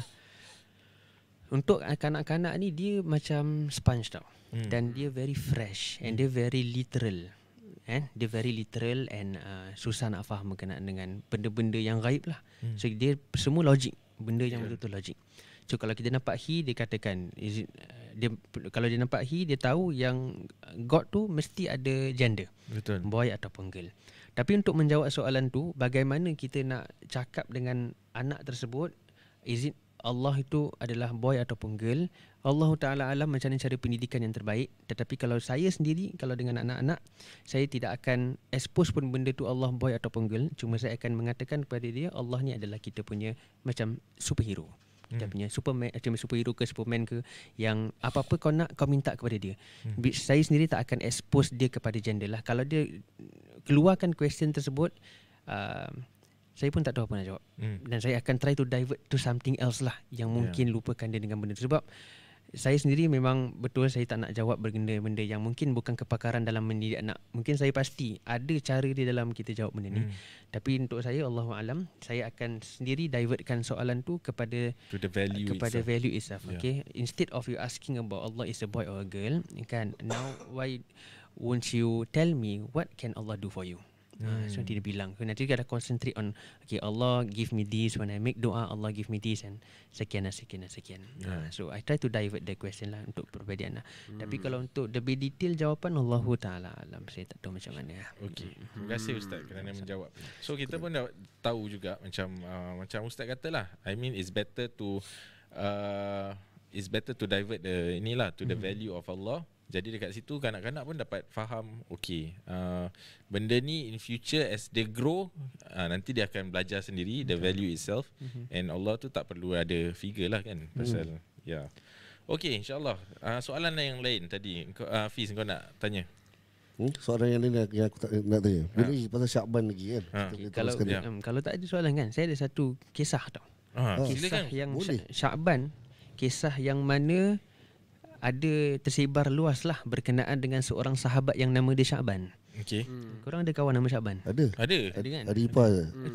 untuk kanak-kanak ni dia macam sponge tau hmm. dan dia very fresh and dia very literal eh dia very literal and uh, susah nak faham berkenaan dengan benda-benda yang gaib lah hmm. so dia semua logik benda yang yeah. betul-betul logik so kalau kita nampak hi, dia katakan is it, uh, dia kalau dia nampak hi, dia tahu yang god tu mesti ada gender betul boy ataupun girl tapi untuk menjawab soalan tu bagaimana kita nak cakap dengan anak tersebut is it Allah itu adalah boy ataupun girl Allah Ta'ala alam macam mana cara pendidikan yang terbaik Tetapi kalau saya sendiri Kalau dengan anak-anak Saya tidak akan expose pun benda tu Allah boy ataupun girl Cuma saya akan mengatakan kepada dia Allah ni adalah kita punya macam superhero hmm. Kita punya superman, eh, macam superhero ke superman ke Yang apa-apa kau nak kau minta kepada dia hmm. Saya sendiri tak akan expose dia kepada gender lah Kalau dia keluarkan question tersebut uh, saya pun tak tahu apa nak jawab. Hmm. Dan saya akan try to divert to something else lah yang ya. mungkin yeah. lupakan dia dengan benda sebab saya sendiri memang betul saya tak nak jawab benda-benda yang mungkin bukan kepakaran dalam mendidik anak. Mungkin saya pasti ada cara dia dalam kita jawab benda ni. Hmm. Tapi untuk saya Allah alam, saya akan sendiri divertkan soalan tu kepada to the value uh, kepada itself. Lah. value itself. Yeah. Okay, instead of you asking about Allah is a boy or a girl, kan? Now why won't you tell me what can Allah do for you? Ah, hmm. Uh, so dia bilang so, Nanti kita concentrate on Okay Allah give me this When I make doa Allah give me this And sekian lah sekian lah sekian hmm. So I try to divert the question lah Untuk perbedaan lah hmm. Tapi kalau untuk lebih detail jawapan Allah ta'ala alam Saya tak tahu macam mana Okay hmm. Terima kasih Ustaz kerana hmm. menjawab So kita pun dah tahu juga Macam uh, macam Ustaz kata lah I mean it's better to uh, It's better to divert the inilah to the hmm value of Allah jadi dekat situ kanak-kanak pun dapat faham okay. uh, benda ni in future as they grow uh, nanti dia akan belajar sendiri the value itself mm-hmm. and Allah tu tak perlu ada figure lah kan mhm. pasal ya. Yeah. Okay, insyaallah. Uh, soalan yang lain tadi uh, Fiz kau nak tanya. Hmm? Soalan yang lain yang aku tak nak tanya. Bila ha. pasal Syakban lagi kan. Ha. Okay, kalau ya. Um, kalau tak ada soalan kan saya ada satu kisah tau. Ha. ha. Kan. Kisah ha. yang Boleh. Syakban kisah yang mana ada tersebar luas lah berkenaan dengan seorang sahabat yang nama dia Syaban. Okey. Hmm. Korang ada kawan nama Syaban? Ada. Ada. Ada kan? Ada Ipa. Ada, hmm.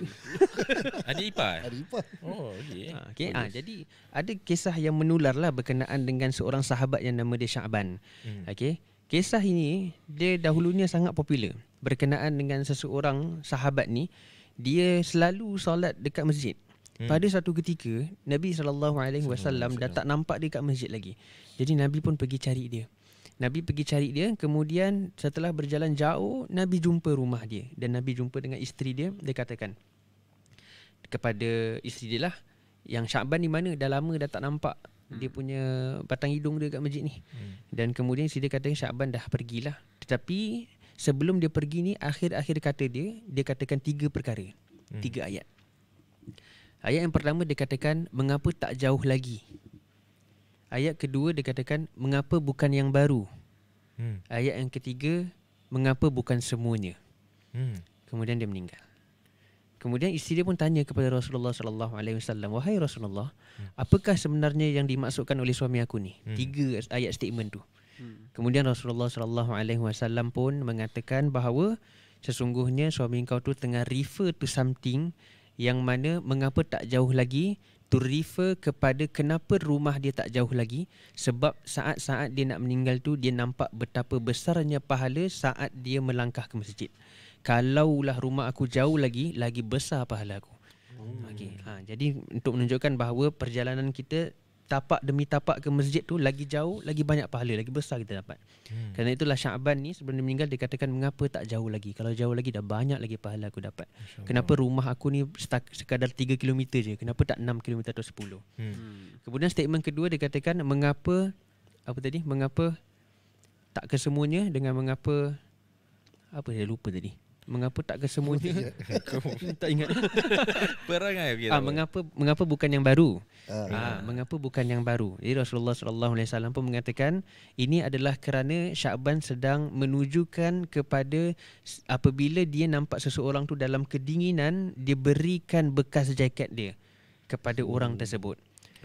ada Ipa. Ada ipar. Oh, okey. Ha, ah, okay. ha, ah, jadi ada kisah yang menular lah berkenaan dengan seorang sahabat yang nama dia Syaban. Hmm. Okey. Kisah ini dia dahulunya sangat popular berkenaan dengan seseorang sahabat ni dia selalu solat dekat masjid. Hmm. Hmm. Pada satu ketika Nabi saw alaihi dah tak nampak dia kat masjid lagi. Jadi Nabi pun pergi cari dia. Nabi pergi cari dia, kemudian setelah berjalan jauh, Nabi jumpa rumah dia dan Nabi jumpa dengan isteri dia, dia katakan kepada isteri dia lah, yang Syakban di mana dah lama dah tak nampak hmm. dia punya batang hidung dia kat masjid ni. Hmm. Dan kemudian isteri dia katakan Syakban dah pergilah. Tetapi sebelum dia pergi ni akhir-akhir kata dia, dia katakan tiga perkara. Tiga ayat. Ayat yang pertama dikatakan mengapa tak jauh lagi. Ayat kedua dikatakan mengapa bukan yang baru. Hmm. Ayat yang ketiga mengapa bukan semuanya. Hmm. Kemudian dia meninggal. Kemudian isteri dia pun tanya kepada Rasulullah sallallahu alaihi wasallam, "Wahai Rasulullah, hmm. apakah sebenarnya yang dimaksudkan oleh suami aku ni?" Hmm. Tiga ayat statement tu. Hmm. Kemudian Rasulullah sallallahu alaihi wasallam pun mengatakan bahawa sesungguhnya suami kau tu tengah refer to something yang mana mengapa tak jauh lagi to refer kepada kenapa rumah dia tak jauh lagi sebab saat-saat dia nak meninggal tu dia nampak betapa besarnya pahala saat dia melangkah ke masjid kalaulah rumah aku jauh lagi lagi besar pahala aku hmm. ha jadi untuk menunjukkan bahawa perjalanan kita tapak demi tapak ke masjid tu lagi jauh lagi banyak pahala lagi besar kita dapat. Hmm. Karena itulah Syaban ni sebelum dia meninggal dikatakan mengapa tak jauh lagi? Kalau jauh lagi dah banyak lagi pahala aku dapat. Kenapa rumah aku ni sekadar 3 km je? Kenapa tak 6 km atau 10? Hmm. hmm. Kemudian statement kedua dikatakan mengapa apa tadi? Mengapa tak kesemuanya dengan mengapa apa saya lupa tadi. Mengapa tak kesemuanya? tak ingat. Perangai okay, ah, mengapa mengapa bukan yang baru? Uh, ah, yeah. mengapa bukan yang baru? Jadi Rasulullah sallallahu alaihi wasallam pun mengatakan ini adalah kerana Syaban sedang menunjukkan kepada apabila dia nampak seseorang tu dalam kedinginan, dia berikan bekas jaket dia kepada hmm. orang tersebut.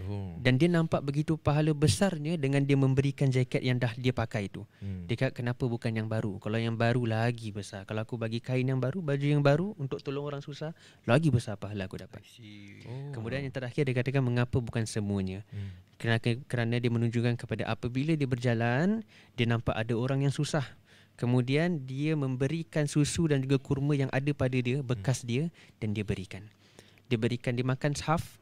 Oh. Dan dia nampak begitu pahala besarnya dengan dia memberikan jaket yang dah dia pakai itu. Hmm. Dia kata kenapa bukan yang baru? Kalau yang baru lagi besar. Kalau aku bagi kain yang baru, baju yang baru untuk tolong orang susah, lagi besar pahala aku dapat. Oh. Kemudian yang terakhir dia katakan mengapa bukan semuanya? Hmm. Kerana kerana dia menunjukkan kepada apabila dia berjalan, dia nampak ada orang yang susah. Kemudian dia memberikan susu dan juga kurma yang ada pada dia, bekas hmm. dia dan dia berikan. Dia berikan dia makan half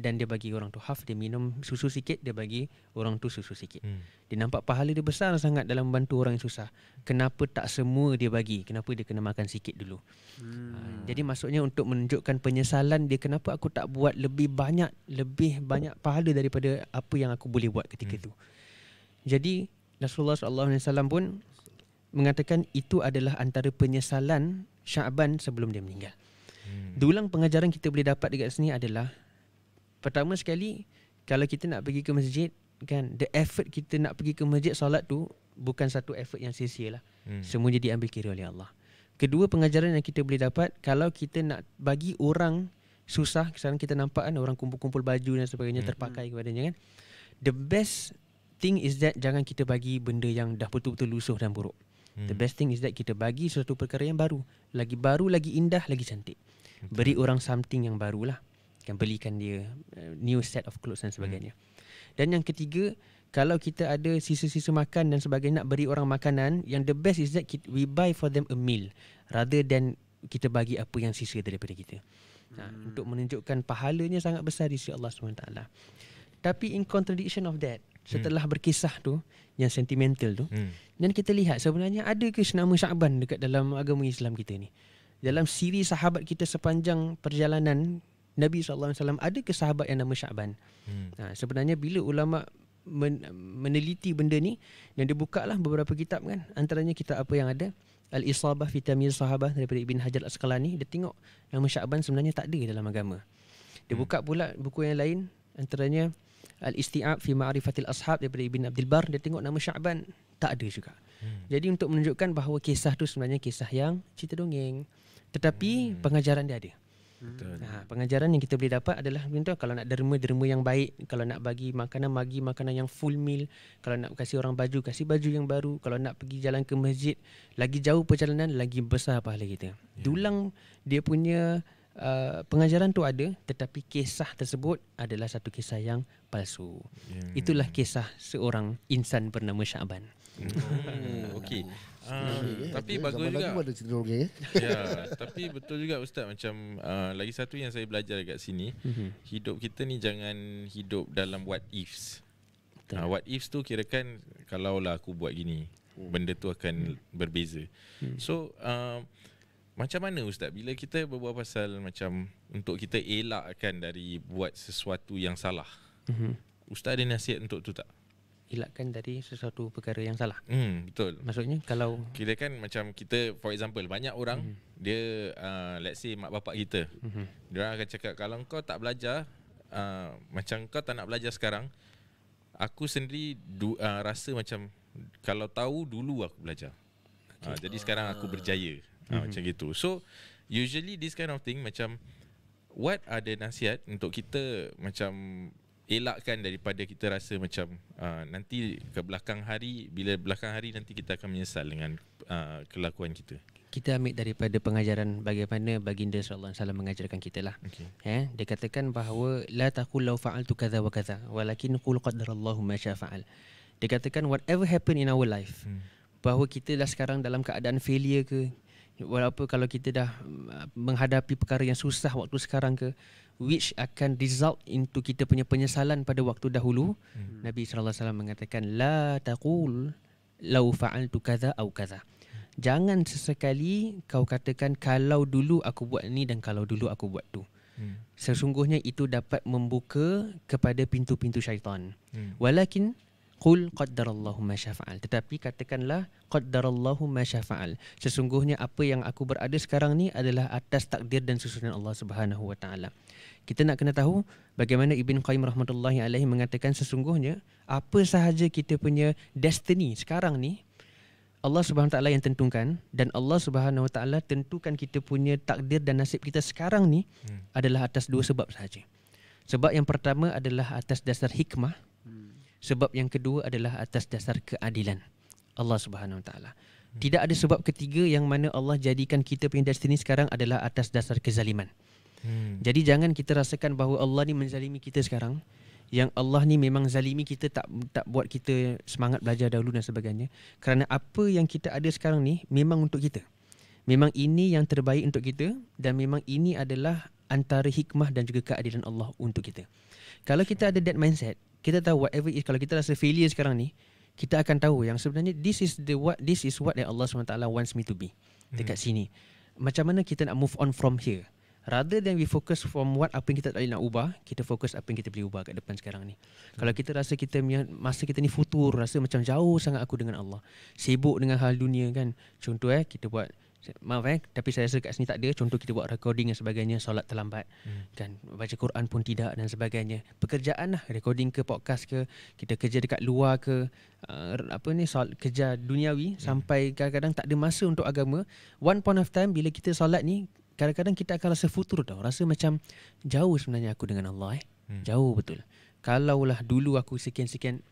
dan dia bagi orang tu half dia minum susu sikit dia bagi orang tu susu sikit. Hmm. Dia nampak pahala dia besar sangat dalam membantu orang yang susah. Kenapa tak semua dia bagi? Kenapa dia kena makan sikit dulu? Hmm. Uh, jadi maksudnya untuk menunjukkan penyesalan dia kenapa aku tak buat lebih banyak lebih banyak pahala daripada apa yang aku boleh buat ketika hmm. Jadi Rasulullah sallallahu alaihi wasallam pun mengatakan itu adalah antara penyesalan Syaban sebelum dia meninggal. Hmm. Dulang pengajaran kita boleh dapat dekat sini adalah Pertama sekali Kalau kita nak pergi ke masjid kan The effort kita nak pergi ke masjid solat tu Bukan satu effort yang sia-sia lah hmm. Semuanya diambil kira oleh Allah Kedua pengajaran yang kita boleh dapat Kalau kita nak bagi orang Susah Sekarang kita nampak kan Orang kumpul-kumpul baju dan sebagainya hmm. Terpakai kepadanya kan The best thing is that Jangan kita bagi benda yang Dah betul-betul lusuh dan buruk hmm. The best thing is that Kita bagi sesuatu perkara yang baru Lagi baru, lagi indah, lagi cantik Beri orang something yang barulah kan belikan dia eh, new set of clothes dan sebagainya. Hmm. Dan yang ketiga, kalau kita ada sisa-sisa makan dan sebagainya nak beri orang makanan, yang the best is that we buy for them a meal rather than kita bagi apa yang sisa daripada kita. Ha, hmm. Ha, untuk menunjukkan pahalanya sangat besar di sisi Allah SWT. Tapi in contradiction of that, hmm. setelah hmm. berkisah tu yang sentimental tu, hmm. dan kita lihat sebenarnya ada ke nama Syaban dekat dalam agama Islam kita ni. Dalam siri sahabat kita sepanjang perjalanan Nabi SAW ada ke sahabat yang nama Syaban? Hmm. Ha, sebenarnya bila ulama men- meneliti benda ni dan dia buka lah beberapa kitab kan antaranya kitab apa yang ada Al-Isabah fi Sahabah daripada Ibn Hajar Al-Asqalani dia tengok nama Syaban sebenarnya tak ada dalam agama. Dia hmm. buka pula buku yang lain antaranya Al-Isti'ab fi Ma'rifatil Ashab daripada Ibn Abdul Bar dia tengok nama Syaban tak ada juga. Hmm. Jadi untuk menunjukkan bahawa kisah tu sebenarnya kisah yang cerita dongeng tetapi hmm. pengajaran dia ada. Hmm. Nah, pengajaran yang kita boleh dapat adalah contoh kalau nak derma derma yang baik, kalau nak bagi makanan bagi makanan yang full meal, kalau nak kasih orang baju kasih baju yang baru, kalau nak pergi jalan ke masjid, lagi jauh perjalanan lagi besar pahala kita. Yeah. Dulang dia punya Uh, pengajaran tu ada tetapi kisah tersebut adalah satu kisah yang palsu. Yeah. Itulah kisah seorang insan bernama Syaban. Oh, okey. Uh, tapi ya, bagus juga. Ada cerita dongeng. Ya, tapi betul juga ustaz macam uh, lagi satu yang saya belajar dekat sini, mm-hmm. hidup kita ni jangan hidup dalam what ifs. Uh, what ifs tu kira kirakan kalaulah aku buat gini, hmm. benda tu akan hmm. berbeza. Hmm. So, uh, macam mana ustaz bila kita berbual pasal macam untuk kita elakkan dari buat sesuatu yang salah. Mm-hmm. Ustaz ada nasihat untuk tu tak? elakkan dari sesuatu perkara yang salah. Hmm, betul. Maksudnya kalau kira kan macam kita for example banyak orang hmm. dia uh, let's say mak bapak kita. Hmm. Dia akan cakap kalau kau tak belajar uh, macam kau tak nak belajar sekarang aku sendiri du, uh, rasa macam kalau tahu dulu aku belajar. Okay. Uh, jadi uh. sekarang aku berjaya. Hmm. Uh, macam gitu. So usually this kind of thing macam what are the nasihat untuk kita macam elakkan daripada kita rasa macam uh, nanti ke belakang hari bila belakang hari nanti kita akan menyesal dengan uh, kelakuan kita kita ambil daripada pengajaran bagaimana baginda sallallahu alaihi wasallam mengajarkan kita lah okay. ya eh, dia katakan bahawa la taqul law fa'altu kadha wa kadha walakin qul qadarallahu ma syaa fa'al dia katakan whatever happen in our life hmm. bahawa kita dah sekarang dalam keadaan failure ke walaupun kalau kita dah mm, menghadapi perkara yang susah waktu sekarang ke which akan result into kita punya penyesalan pada waktu dahulu hmm. hmm. Nabi sallallahu alaihi wasallam mengatakan la taqul law fa'altu kadha au kadha hmm. jangan sesekali kau katakan kalau dulu aku buat ni dan kalau dulu aku buat tu hmm. sesungguhnya itu dapat membuka kepada pintu-pintu syaitan hmm. walakin qul qaddarallahu ma syafa'al tetapi katakanlah qaddarallahu ma syafa'al sesungguhnya apa yang aku berada sekarang ni adalah atas takdir dan susunan Allah Subhanahu wa taala hmm kita nak kena tahu bagaimana Ibn Qayyim rahmatullahi alaihi mengatakan sesungguhnya apa sahaja kita punya destiny sekarang ni Allah Subhanahu Wa Ta'ala yang tentukan dan Allah Subhanahu Wa Ta'ala tentukan kita punya takdir dan nasib kita sekarang ni hmm. adalah atas dua sebab sahaja. Sebab yang pertama adalah atas dasar hikmah. Hmm. Sebab yang kedua adalah atas dasar keadilan Allah Subhanahu Wa Ta'ala. Hmm. Tidak ada sebab ketiga yang mana Allah jadikan kita punya destiny sekarang adalah atas dasar kezaliman. Hmm. Hmm. Jadi jangan kita rasakan bahawa Allah ni menzalimi kita sekarang. Yang Allah ni memang zalimi kita tak tak buat kita semangat belajar dahulu dan sebagainya. Kerana apa yang kita ada sekarang ni memang untuk kita. Memang ini yang terbaik untuk kita dan memang ini adalah antara hikmah dan juga keadilan Allah untuk kita. Kalau kita ada that mindset, kita tahu whatever is kalau kita rasa failure sekarang ni, kita akan tahu yang sebenarnya this is the what this is what that Allah SWT wants me to be dekat hmm. sini. Macam mana kita nak move on from here? rather than we focus from what apa yang kita tak boleh nak ubah kita fokus apa yang kita boleh ubah kat depan sekarang ni hmm. kalau kita rasa kita masa kita ni futur rasa macam jauh sangat aku dengan Allah sibuk dengan hal dunia kan contoh eh kita buat maaf eh tapi saya rasa kat sini tak ada contoh kita buat recording dan sebagainya solat terlambat hmm. kan baca Quran pun tidak dan sebagainya pekerjaan lah recording ke podcast ke kita kerja dekat luar ke uh, apa ni solat kerja duniawi hmm. sampai kadang-kadang tak ada masa untuk agama one point of time bila kita solat ni kadang-kadang kita akan rasa futur tau rasa macam jauh sebenarnya aku dengan Allah eh hmm. jauh betul kalaulah dulu aku sekian-sekian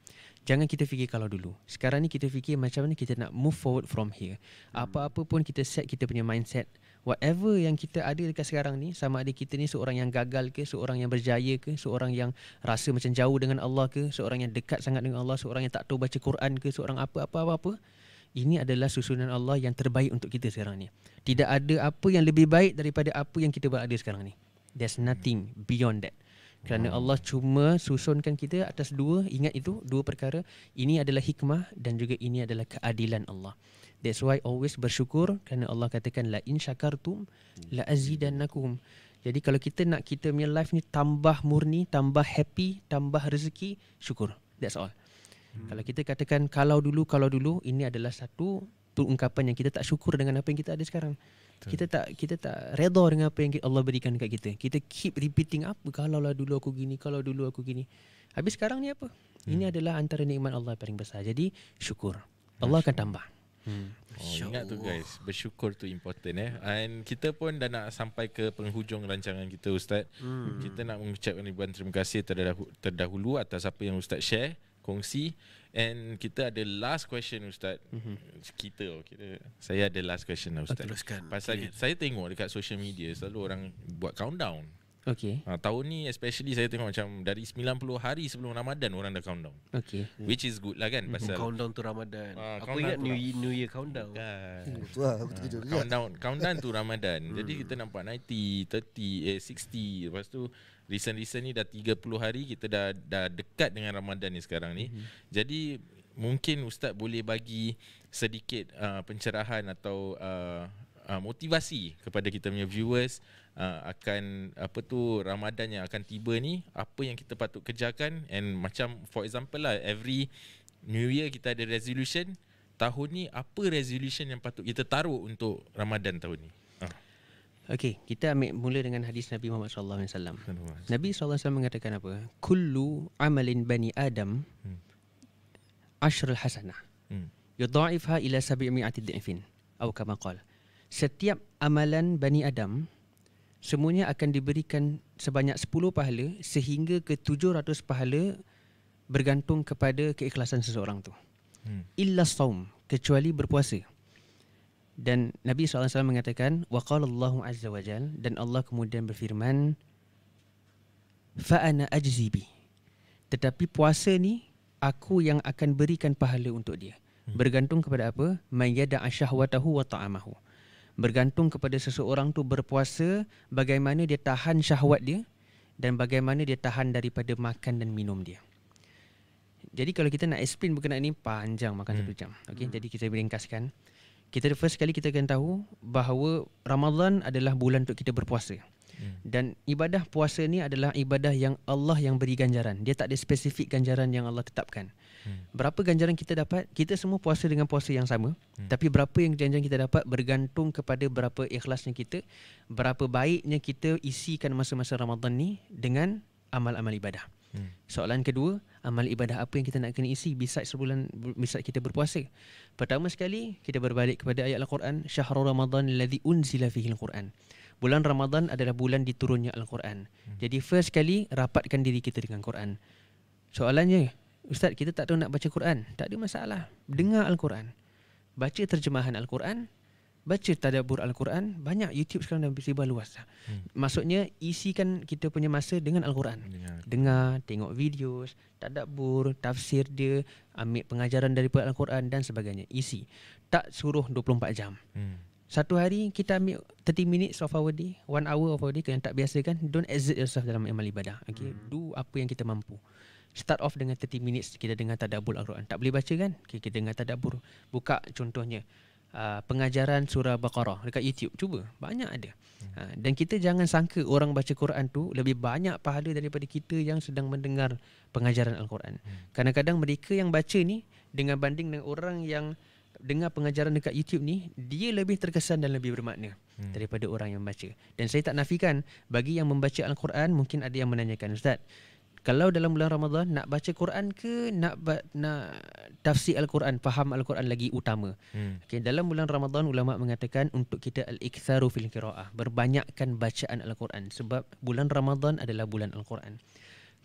jangan kita fikir kalau dulu sekarang ni kita fikir macam mana kita nak move forward from here apa-apa pun kita set kita punya mindset whatever yang kita ada dekat sekarang ni sama ada kita ni seorang yang gagal ke seorang yang berjaya ke seorang yang rasa macam jauh dengan Allah ke seorang yang dekat sangat dengan Allah seorang yang tak tahu baca Quran ke seorang apa-apa apa-apa, apa-apa ini adalah susunan Allah yang terbaik untuk kita sekarang ni. Tidak ada apa yang lebih baik daripada apa yang kita berada sekarang ni. There's nothing beyond that. Kerana hmm. Allah cuma susunkan kita atas dua, ingat itu, dua perkara. Ini adalah hikmah dan juga ini adalah keadilan Allah. That's why always bersyukur kerana Allah katakan la in syakartum la azidannakum. Jadi kalau kita nak kita punya life ni tambah murni, tambah happy, tambah rezeki, syukur. That's all. Hmm. Kalau kita katakan kalau dulu kalau dulu ini adalah satu ungkapan yang kita tak syukur dengan apa yang kita ada sekarang. Betul. Kita tak kita tak redha dengan apa yang Allah berikan dekat kita. Kita keep repeating apa kalau lah dulu aku gini, kalau dulu aku gini. Habis sekarang ni apa? Hmm. Ini adalah antara nikmat Allah paling besar. Jadi syukur. Allah akan tambah. Hmm. Oh, ingat tu guys, bersyukur tu important eh. And kita pun dah nak sampai ke penghujung rancangan kita ustaz. Hmm. Kita nak mengucapkan ribuan terima kasih terdahulu atas apa yang ustaz share kongsi and kita ada last question ustaz mm-hmm. kita Okay, oh, saya ada last question lah ustaz ah, teruskan pasal kita, saya tengok dekat social media selalu orang buat countdown Okay. uh, ah, tahun ni especially saya tengok macam dari 90 hari sebelum Ramadan orang dah countdown Okay. mm. which is good lah kan mm-hmm. pasal countdown tu Ramadan uh, aku ingat new year, new year countdown hmm. betul lah countdown countdown tu Ramadan jadi hmm. kita nampak 90 30 eh 60 lepas tu Recent-recent ni dah 30 hari kita dah dah dekat dengan Ramadan ni sekarang ni. Mm-hmm. Jadi mungkin ustaz boleh bagi sedikit uh, pencerahan atau uh, uh, motivasi kepada kita punya viewers uh, akan apa tu Ramadan yang akan tiba ni, apa yang kita patut kerjakan and macam for example lah every new year kita ada resolution, tahun ni apa resolution yang patut kita taruh untuk Ramadan tahun ni? Okey, kita ambil mula dengan hadis Nabi Muhammad SAW. alaihi wasallam. Nabi SAW mengatakan apa? Kullu amalin bani Adam hmm. ashrul hasanah. Hmm. Yudha'ifha ila sabi'mi'ati dhifin. Atau kama qal. Setiap amalan bani Adam semuanya akan diberikan sebanyak 10 pahala sehingga ke 700 pahala bergantung kepada keikhlasan seseorang tu. Hmm. Illa saum kecuali berpuasa. Hmm dan Nabi SAW mengatakan wa qala Allahu azza wa dan Allah kemudian berfirman fa ana ajzibi tetapi puasa ni aku yang akan berikan pahala untuk dia hmm. bergantung kepada apa mayyada asyahwatahu wa ta'amahu bergantung kepada seseorang tu berpuasa bagaimana dia tahan syahwat dia dan bagaimana dia tahan daripada makan dan minum dia jadi kalau kita nak explain berkenaan ini panjang makan hmm. satu jam Okay, hmm. jadi kita ringkaskan kita first sekali kita akan tahu bahawa Ramadan adalah bulan untuk kita berpuasa. Hmm. Dan ibadah puasa ni adalah ibadah yang Allah yang beri ganjaran. Dia tak ada spesifik ganjaran yang Allah tetapkan. Hmm. Berapa ganjaran kita dapat? Kita semua puasa dengan puasa yang sama. Hmm. Tapi berapa yang ganjaran kita dapat bergantung kepada berapa ikhlasnya kita, berapa baiknya kita isikan masa-masa Ramadan ni dengan amal-amal ibadah. Soalan kedua, amal ibadah apa yang kita nak kena isi besides sebulan, besides kita berpuasa. Pertama sekali kita berbalik kepada ayat Al-Quran Syahrul Ramadan ladzi unzila fihi Al-Quran. Bulan Ramadan adalah bulan diturunnya Al-Quran. Hmm. Jadi first sekali rapatkan diri kita dengan Quran. Soalannya, ustaz kita tak tahu nak baca Quran. Tak ada masalah. Dengar Al-Quran. Baca terjemahan Al-Quran baca tadabbur al-Quran banyak YouTube sekarang dah sibuk luas dah. Hmm. Maksudnya isikan kita punya masa dengan al-Quran. Dengar, Dengar tengok video, tadabbur, tafsir dia, ambil pengajaran daripada al-Quran dan sebagainya. Isi. Tak suruh 24 jam. Hmm. Satu hari kita ambil 30 minutes of our day, one hour of our day yang tak biasa kan, don't exit yourself dalam amal ibadah. Okay. Hmm. Do apa yang kita mampu. Start off dengan 30 minutes kita dengar tadabbur al-Quran. Tak boleh baca kan? Okay, kita dengar tadabbur. Buka contohnya uh, pengajaran surah Baqarah dekat YouTube. Cuba, banyak ada. Uh, dan kita jangan sangka orang baca Quran tu lebih banyak pahala daripada kita yang sedang mendengar pengajaran Al-Quran. Hmm. Kadang-kadang mereka yang baca ni dengan banding dengan orang yang dengar pengajaran dekat YouTube ni, dia lebih terkesan dan lebih bermakna hmm. daripada orang yang baca. Dan saya tak nafikan bagi yang membaca Al-Quran mungkin ada yang menanyakan, "Ustaz, kalau dalam bulan Ramadan nak baca Quran ke nak ba- nak tafsir al-Quran faham al-Quran lagi utama. Hmm. Okey dalam bulan Ramadan ulama mengatakan untuk kita al-iktharu fil qiraah, berbanyakkan bacaan al-Quran sebab bulan Ramadan adalah bulan al-Quran.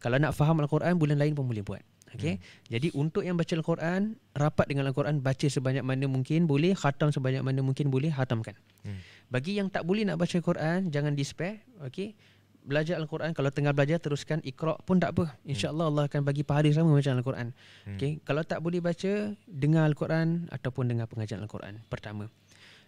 Kalau nak faham al-Quran bulan lain pun boleh buat. Okey. Hmm. Jadi untuk yang baca al-Quran rapat dengan al-Quran baca sebanyak mana mungkin boleh khatam sebanyak mana mungkin boleh khatamkan. Hmm. Bagi yang tak boleh nak baca Al Quran jangan despair, okey belajar Al-Quran kalau tengah belajar teruskan Iqra pun tak apa. Insya-Allah hmm. Allah akan bagi pahala sama macam Al-Quran. Hmm. Okey, kalau tak boleh baca dengar Al-Quran ataupun dengar pengajian Al-Quran. Pertama.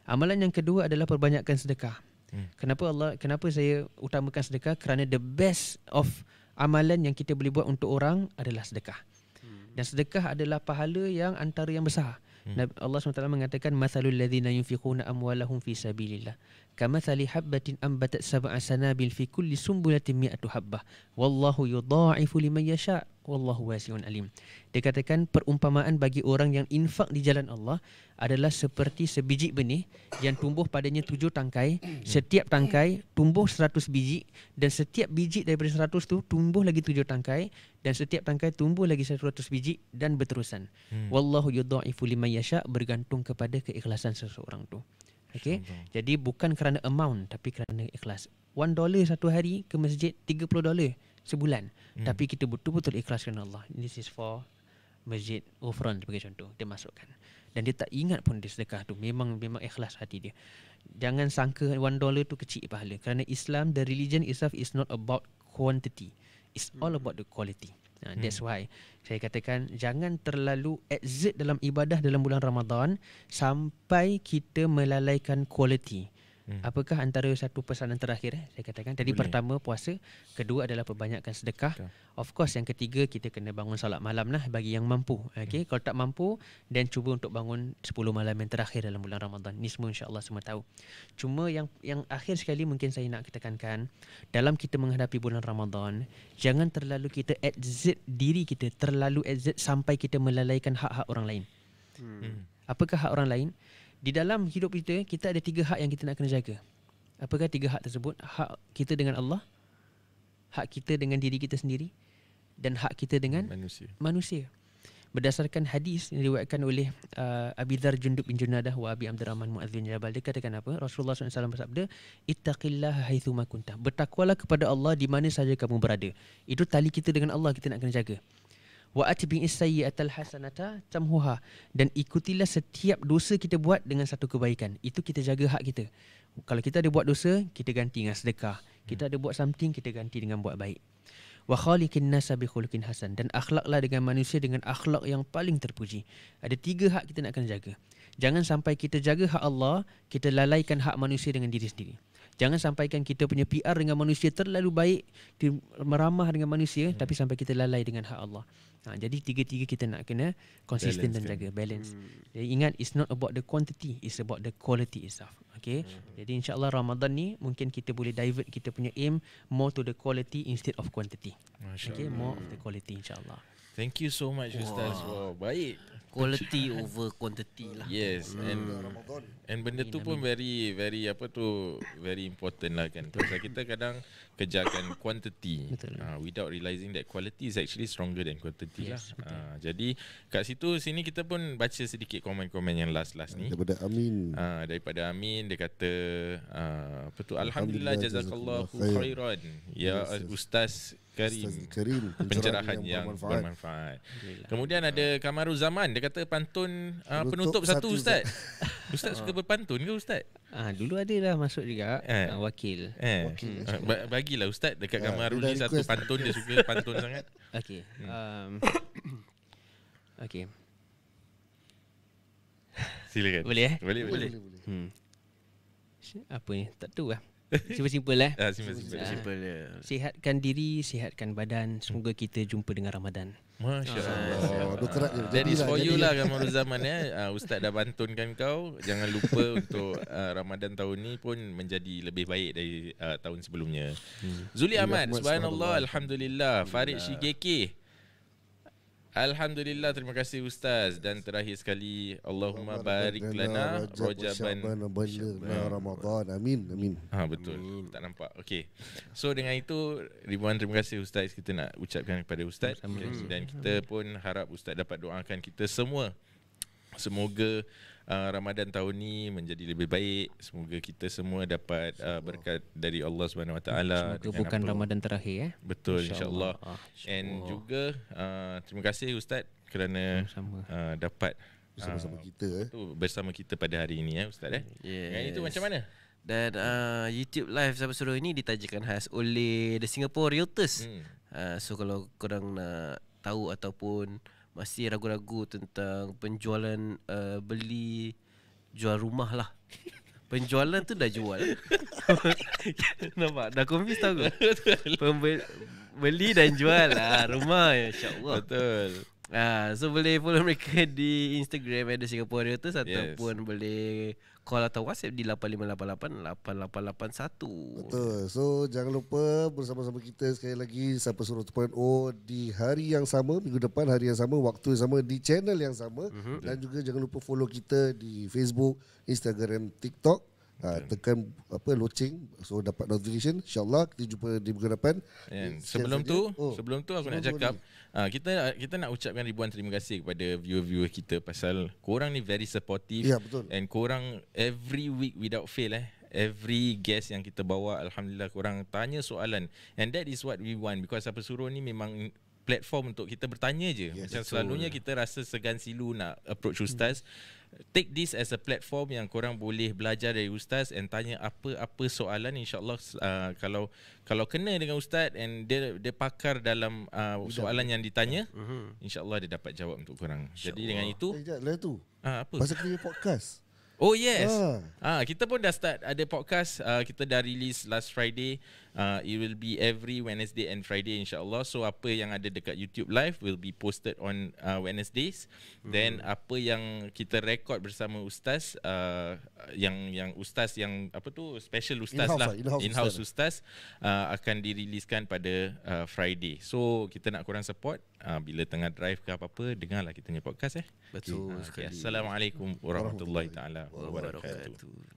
Amalan yang kedua adalah perbanyakkan sedekah. Hmm. Kenapa Allah kenapa saya utamakan sedekah? Kerana the best of amalan yang kita boleh buat untuk orang adalah sedekah. Hmm. Dan sedekah adalah pahala yang antara yang besar. Hmm. Allah SWT mengatakan masalul ladzina yunfiquna amwalahum fi sabilillah kamathali habbatin ambatat sab'a sanabil fi kulli sumbulatin mi'atu habbah wallahu yudha'ifu liman yasha wallahu wasi'un alim dikatakan perumpamaan bagi orang yang infak di jalan Allah adalah seperti sebiji benih yang tumbuh padanya tujuh tangkai setiap tangkai tumbuh seratus biji dan setiap biji daripada seratus tu tumbuh lagi tujuh tangkai dan setiap tangkai tumbuh lagi seratus biji dan berterusan hmm. wallahu yudha'ifu liman yasha bergantung kepada keikhlasan seseorang tu Okay. Jadi bukan kerana amount tapi kerana ikhlas. One dollar satu hari ke masjid, tiga puluh dollar sebulan. Hmm. Tapi kita betul-betul ikhlas kerana Allah. This is for masjid Ufron sebagai contoh. Dia masukkan. Dan dia tak ingat pun dia sedekah tu. Memang memang ikhlas hati dia. Jangan sangka one dollar tu kecil pahala. Kerana Islam, the religion itself is not about quantity. It's all hmm. about the quality. Uh, that's hmm. why saya katakan jangan terlalu exit dalam ibadah dalam bulan Ramadan sampai kita melalaikan quality. Hmm. Apakah antara satu pesanan terakhir eh? Saya katakan Tadi Boleh. pertama puasa Kedua adalah perbanyakkan sedekah okay. Of course yang ketiga Kita kena bangun salat malam lah Bagi yang mampu okay? okay. Hmm. Kalau tak mampu dan cuba untuk bangun sepuluh malam yang terakhir Dalam bulan Ramadan Ini semua Allah semua tahu Cuma yang yang akhir sekali Mungkin saya nak ketekankan Dalam kita menghadapi bulan Ramadan Jangan terlalu kita exit diri kita Terlalu exit Sampai kita melalaikan hak-hak orang lain hmm. hmm. Apakah hak orang lain? Di dalam hidup kita Kita ada tiga hak yang kita nak kena jaga Apakah tiga hak tersebut? Hak kita dengan Allah Hak kita dengan diri kita sendiri Dan hak kita dengan manusia, manusia. Berdasarkan hadis yang diriwayatkan oleh uh, Abi Dhar Jundub bin Junadah wa Abi Abdul Rahman Mu'adzin Jabal Dia katakan apa? Rasulullah SAW bersabda Ittaqillah haithumakunta Bertakwalah kepada Allah di mana sahaja kamu berada Itu tali kita dengan Allah kita nak kena jaga wa atbi'is sayyi'atal hasanata tamhuha dan ikutilah setiap dosa kita buat dengan satu kebaikan. Itu kita jaga hak kita. Kalau kita ada buat dosa, kita ganti dengan sedekah. Kita hmm. ada buat something, kita ganti dengan buat baik. Wa khaliqin nasa bi khuluqin hasan dan akhlaklah dengan manusia dengan akhlak yang paling terpuji. Ada tiga hak kita nak kena jaga. Jangan sampai kita jaga hak Allah, kita lalaikan hak manusia dengan diri sendiri. Jangan sampaikan kita punya PR dengan manusia terlalu baik, meramah dengan manusia hmm. tapi sampai kita lalai dengan hak Allah. Ha, jadi tiga-tiga kita nak kena konsisten dan kan? jaga balance. Hmm. Jadi ingat it's not about the quantity, it's about the quality itself. Okay. Hmm. Jadi Allah Ramadan ni mungkin kita boleh divert kita punya aim more to the quality instead of quantity. Okay, more of the quality insya Allah. Thank you so much wow. Ustaz wow. Baik Quality over quantity lah Yes mm. and, and benda tu pun very Very apa tu Very important lah kan Sebab kita kadang Kejarkan quantity uh, Without realizing that Quality is actually stronger than quantity yes, lah Uh, Jadi Kat situ sini kita pun Baca sedikit komen-komen yang last-last ni Daripada Amin uh, Daripada Amin Dia kata uh, Apa tu Alhamdulillah, Alhamdulillah Jazakallah khairan Ya yes, yes. Ustaz Karim. Ustaz pencerahan yang, yang bermanfaat. bermanfaat. Kemudian ada Kamaru Zaman dia kata pantun uh, penutup, satu, satu ustaz. ustaz suka ah. berpantun ke ustaz? Ah dulu ada lah masuk juga eh. Ah, wakil. Eh. Wakil. Uh, bagilah ustaz dekat yeah, Kamaru ni satu pantun dia suka pantun sangat. Okey. Hmm. Um Okey. Silakan. Boleh eh? Boleh, boleh. boleh. boleh. Hmm. Apa ni? Tak tahu lah. Simple-simple lah. Ya, simple-simple. Ah. Simple, ya. Sihatkan diri, sihatkan badan. Semoga kita jumpa dengan Ramadan. Masya Allah. Oh, ah. Jadi lah, for you lah Kamarul lah. Zaman eh. Uh, Ustaz dah bantunkan kau. Jangan lupa untuk uh, Ramadan tahun ni pun menjadi lebih baik dari uh, tahun sebelumnya. Hmm. Zuli Ahmad, Subhanallah, Alhamdulillah. Farid Shigeki. Uh, Alhamdulillah terima kasih ustaz dan terakhir sekali Allahumma barik lana rajaban wa ramadan amin amin. Ha betul amin. tak nampak. Okey. So dengan itu ribuan terima kasih ustaz kita nak ucapkan kepada ustaz dan kita pun harap ustaz dapat doakan kita semua. Semoga uh, Ramadan tahun ni menjadi lebih baik. Semoga kita semua dapat uh, berkat dari Allah Subhanahu Wa Taala. Semoga bukan apa. Ramadan terakhir ya. Eh? Betul insya-Allah. Insya ah, And juga uh, terima kasih ustaz kerana uh, dapat bersama-sama uh, kita eh. bersama kita pada hari ini ya eh, ustaz eh. Yes. Yang itu macam mana? Dan uh, YouTube live sampai suruh ini ditajikan khas oleh The Singapore Realtors. Hmm. Uh, so kalau korang nak tahu ataupun masih ragu-ragu tentang penjualan uh, beli jual rumah lah. Penjualan tu dah jual. Nampak? Dah confused tau ke? beli dan jual lah rumah ya insyaallah. Betul. Ah, so boleh follow mereka di Instagram ada Singapore Realtors ataupun boleh call atau WhatsApp di 8588 8881. Betul. So jangan lupa bersama-sama kita sekali lagi Sapa Suruh 2.0 di hari yang sama, minggu depan hari yang sama, waktu yang sama di channel yang sama mm-hmm. dan juga jangan lupa follow kita di Facebook, Instagram, TikTok Ha, tekan apa loceng so dapat notification insyaallah kita jumpa di minggu depan sebelum tu oh. sebelum tu aku nak cakap ha, kita kita nak ucapkan ribuan terima kasih kepada viewer-viewer kita pasal korang ni very supportive Yeah betul. and korang every week without fail eh every guest yang kita bawa alhamdulillah korang tanya soalan and that is what we want because apa suruh ni memang platform untuk kita bertanya je yes, ya, macam selalunya kita rasa segan silu nak approach ustaz hmm. take this as a platform yang korang boleh belajar dari ustaz and tanya apa-apa soalan insyaallah uh, kalau kalau kena dengan ustaz and dia dia pakar dalam uh, soalan yang ditanya mhm. insyaallah dia dapat jawab untuk korang InsyaAllah. jadi dengan itu eh, tu uh, apa pasal kena podcast Oh yes. Ah. ah kita pun dah start ada podcast uh, kita dah release last Friday. Uh, it will be every Wednesday and Friday insyaAllah. So apa yang ada dekat YouTube live will be posted on uh, Wednesdays. Hmm. Then hmm. apa yang kita record bersama Ustaz, uh, yang yang Ustaz yang apa tu special Ustaz in lah. lah, in-house, in Ustaz, Ustaz uh, akan diriliskan pada uh, Friday. So kita nak kurang support. Uh, bila tengah drive ke apa-apa Dengarlah kita punya podcast eh Betul okay. Okay. Assalamualaikum warahmatullahi, taala wabarakatuh